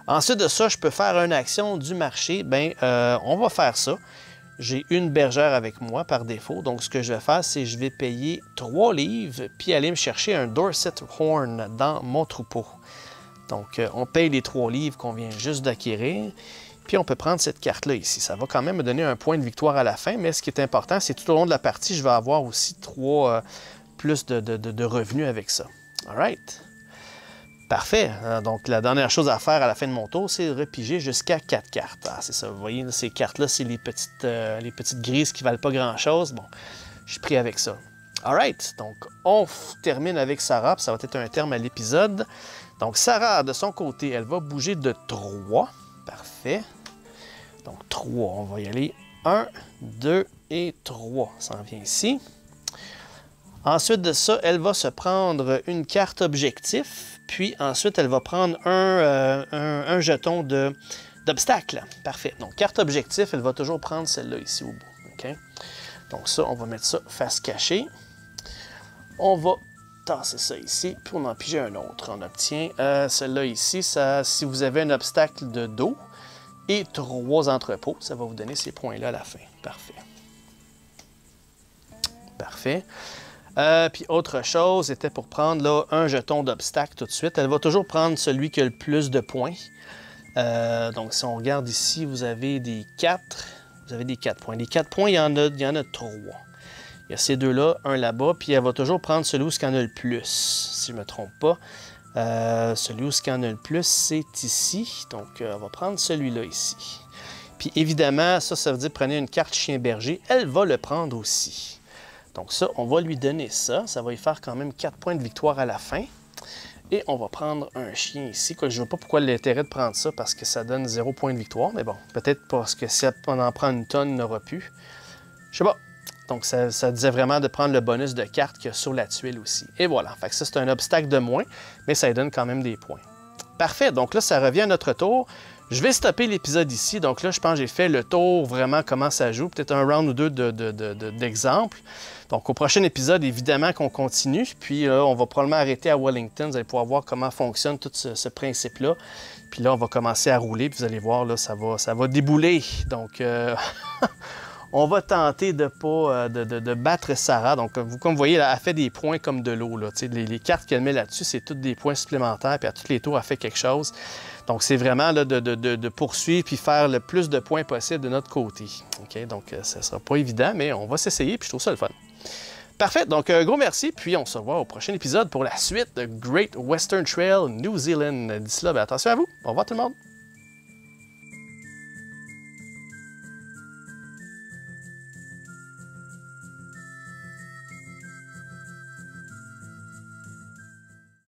Ensuite de ça, je peux faire une action du marché. Bien, on va faire ça j'ai une bergère avec moi par défaut. Donc, ce que je vais faire, c'est je vais payer 3 livres puis aller me chercher un Dorset Horn dans mon troupeau. Donc, euh, on paye les 3 livres qu'on vient juste d'acquérir. Puis on peut prendre cette carte-là ici. Ça va quand même me donner un point de victoire à la fin, mais ce qui est important, c'est tout au long de la partie, je vais avoir aussi 3 euh, plus de, de revenus avec ça. All right. Parfait. Euh, donc, la dernière chose à faire à la fin de mon tour, c'est de repiger jusqu'à quatre cartes. Ah, c'est ça. Vous voyez, ces cartes-là, c'est les, petites, euh, les petites grises qui valent pas grand-chose. Bon, je suis pris avec ça. All right. Donc, on termine avec Sarah. ça va être un terme à l'épisode. Donc, Sarah, de son côté, elle va bouger de 3. Parfait. Donc, 3. On va y aller. 1, 2 et 3. Ça en vient ici. Ensuite de ça, elle va se prendre une carte objectif, puis ensuite elle va prendre un, euh, un, jeton d'obstacle. Parfait. Donc, carte objectif, elle va toujours prendre celle-là ici au bout. Donc ça, on va mettre ça face cachée. On va tasser ça ici, puis on en pige un autre. On obtient euh, celle-là ici, ça, si vous avez un obstacle de dos et trois entrepôts, ça va vous donner ces points-là à la fin. Parfait. Parfait. Euh, puis autre chose, c'était pour prendre là, un jeton d'obstacle tout de suite. Elle va toujours prendre celui qui a le plus de points. Euh, donc si on regarde ici, vous avez des quatre Vous avez des 4 points. Les quatre points, il y en a, il y en a trois. Il y a ces deux-là, un là-bas, puis elle va toujours prendre celui où ce a le plus, si je ne me trompe pas. Euh, celui où ce a le plus, c'est ici. Donc, elle va prendre celui-là ici. Puis évidemment, ça, ça veut dire prenez une carte chien-berger. Elle va le prendre aussi. Donc ça, on va lui donner ça. Ça va lui faire quand même 4 points de victoire à la fin. Et on va prendre un chien ici. je ne vois pas pourquoi l'intérêt de prendre ça parce que ça donne 0 point de victoire. Mais bon, peut-être parce que si on en prend une tonne, on n'aura plus. Je sais pas. Donc ça, ça, disait vraiment de prendre le bonus de carte qu'il y a sur la tuile aussi. Et voilà. Fait ça, c'est un obstacle de moins, mais ça lui donne quand même des points. Parfait. Donc là, ça revient à notre tour. Je vais stopper l'épisode ici. Donc là, je pense que j'ai fait le tour vraiment comment ça joue. Peut-être un round ou deux d'exemples. Donc au prochain épisode, évidemment qu'on continue. Puis on va probablement arrêter à Wellington. Vous allez pouvoir voir comment fonctionne tout ce, principe-là. Puis là, on va commencer à rouler. Puis vous allez voir, là, ça va, ça va débouler. Donc... Euh, on va tenter de pas euh, de, battre Sarah. Donc, vous, comme vous voyez, elle a fait des points comme de l'eau. Les, les cartes qu'elle met là-dessus, c'est toutes des points supplémentaires. Puis à tous les tours, elle fait quelque chose. Donc, c'est vraiment de, poursuivre puis faire le plus de points possible de notre côté. OK? Donc, ce euh, ne sera pas évident, mais on va s'essayer, puis je trouve ça le fun. Parfait. Donc, un euh, gros merci, puis on se voit au prochain épisode pour la suite de Great Western Trail New Zealand. D'ici là, ben, attention à vous. Au revoir tout le monde.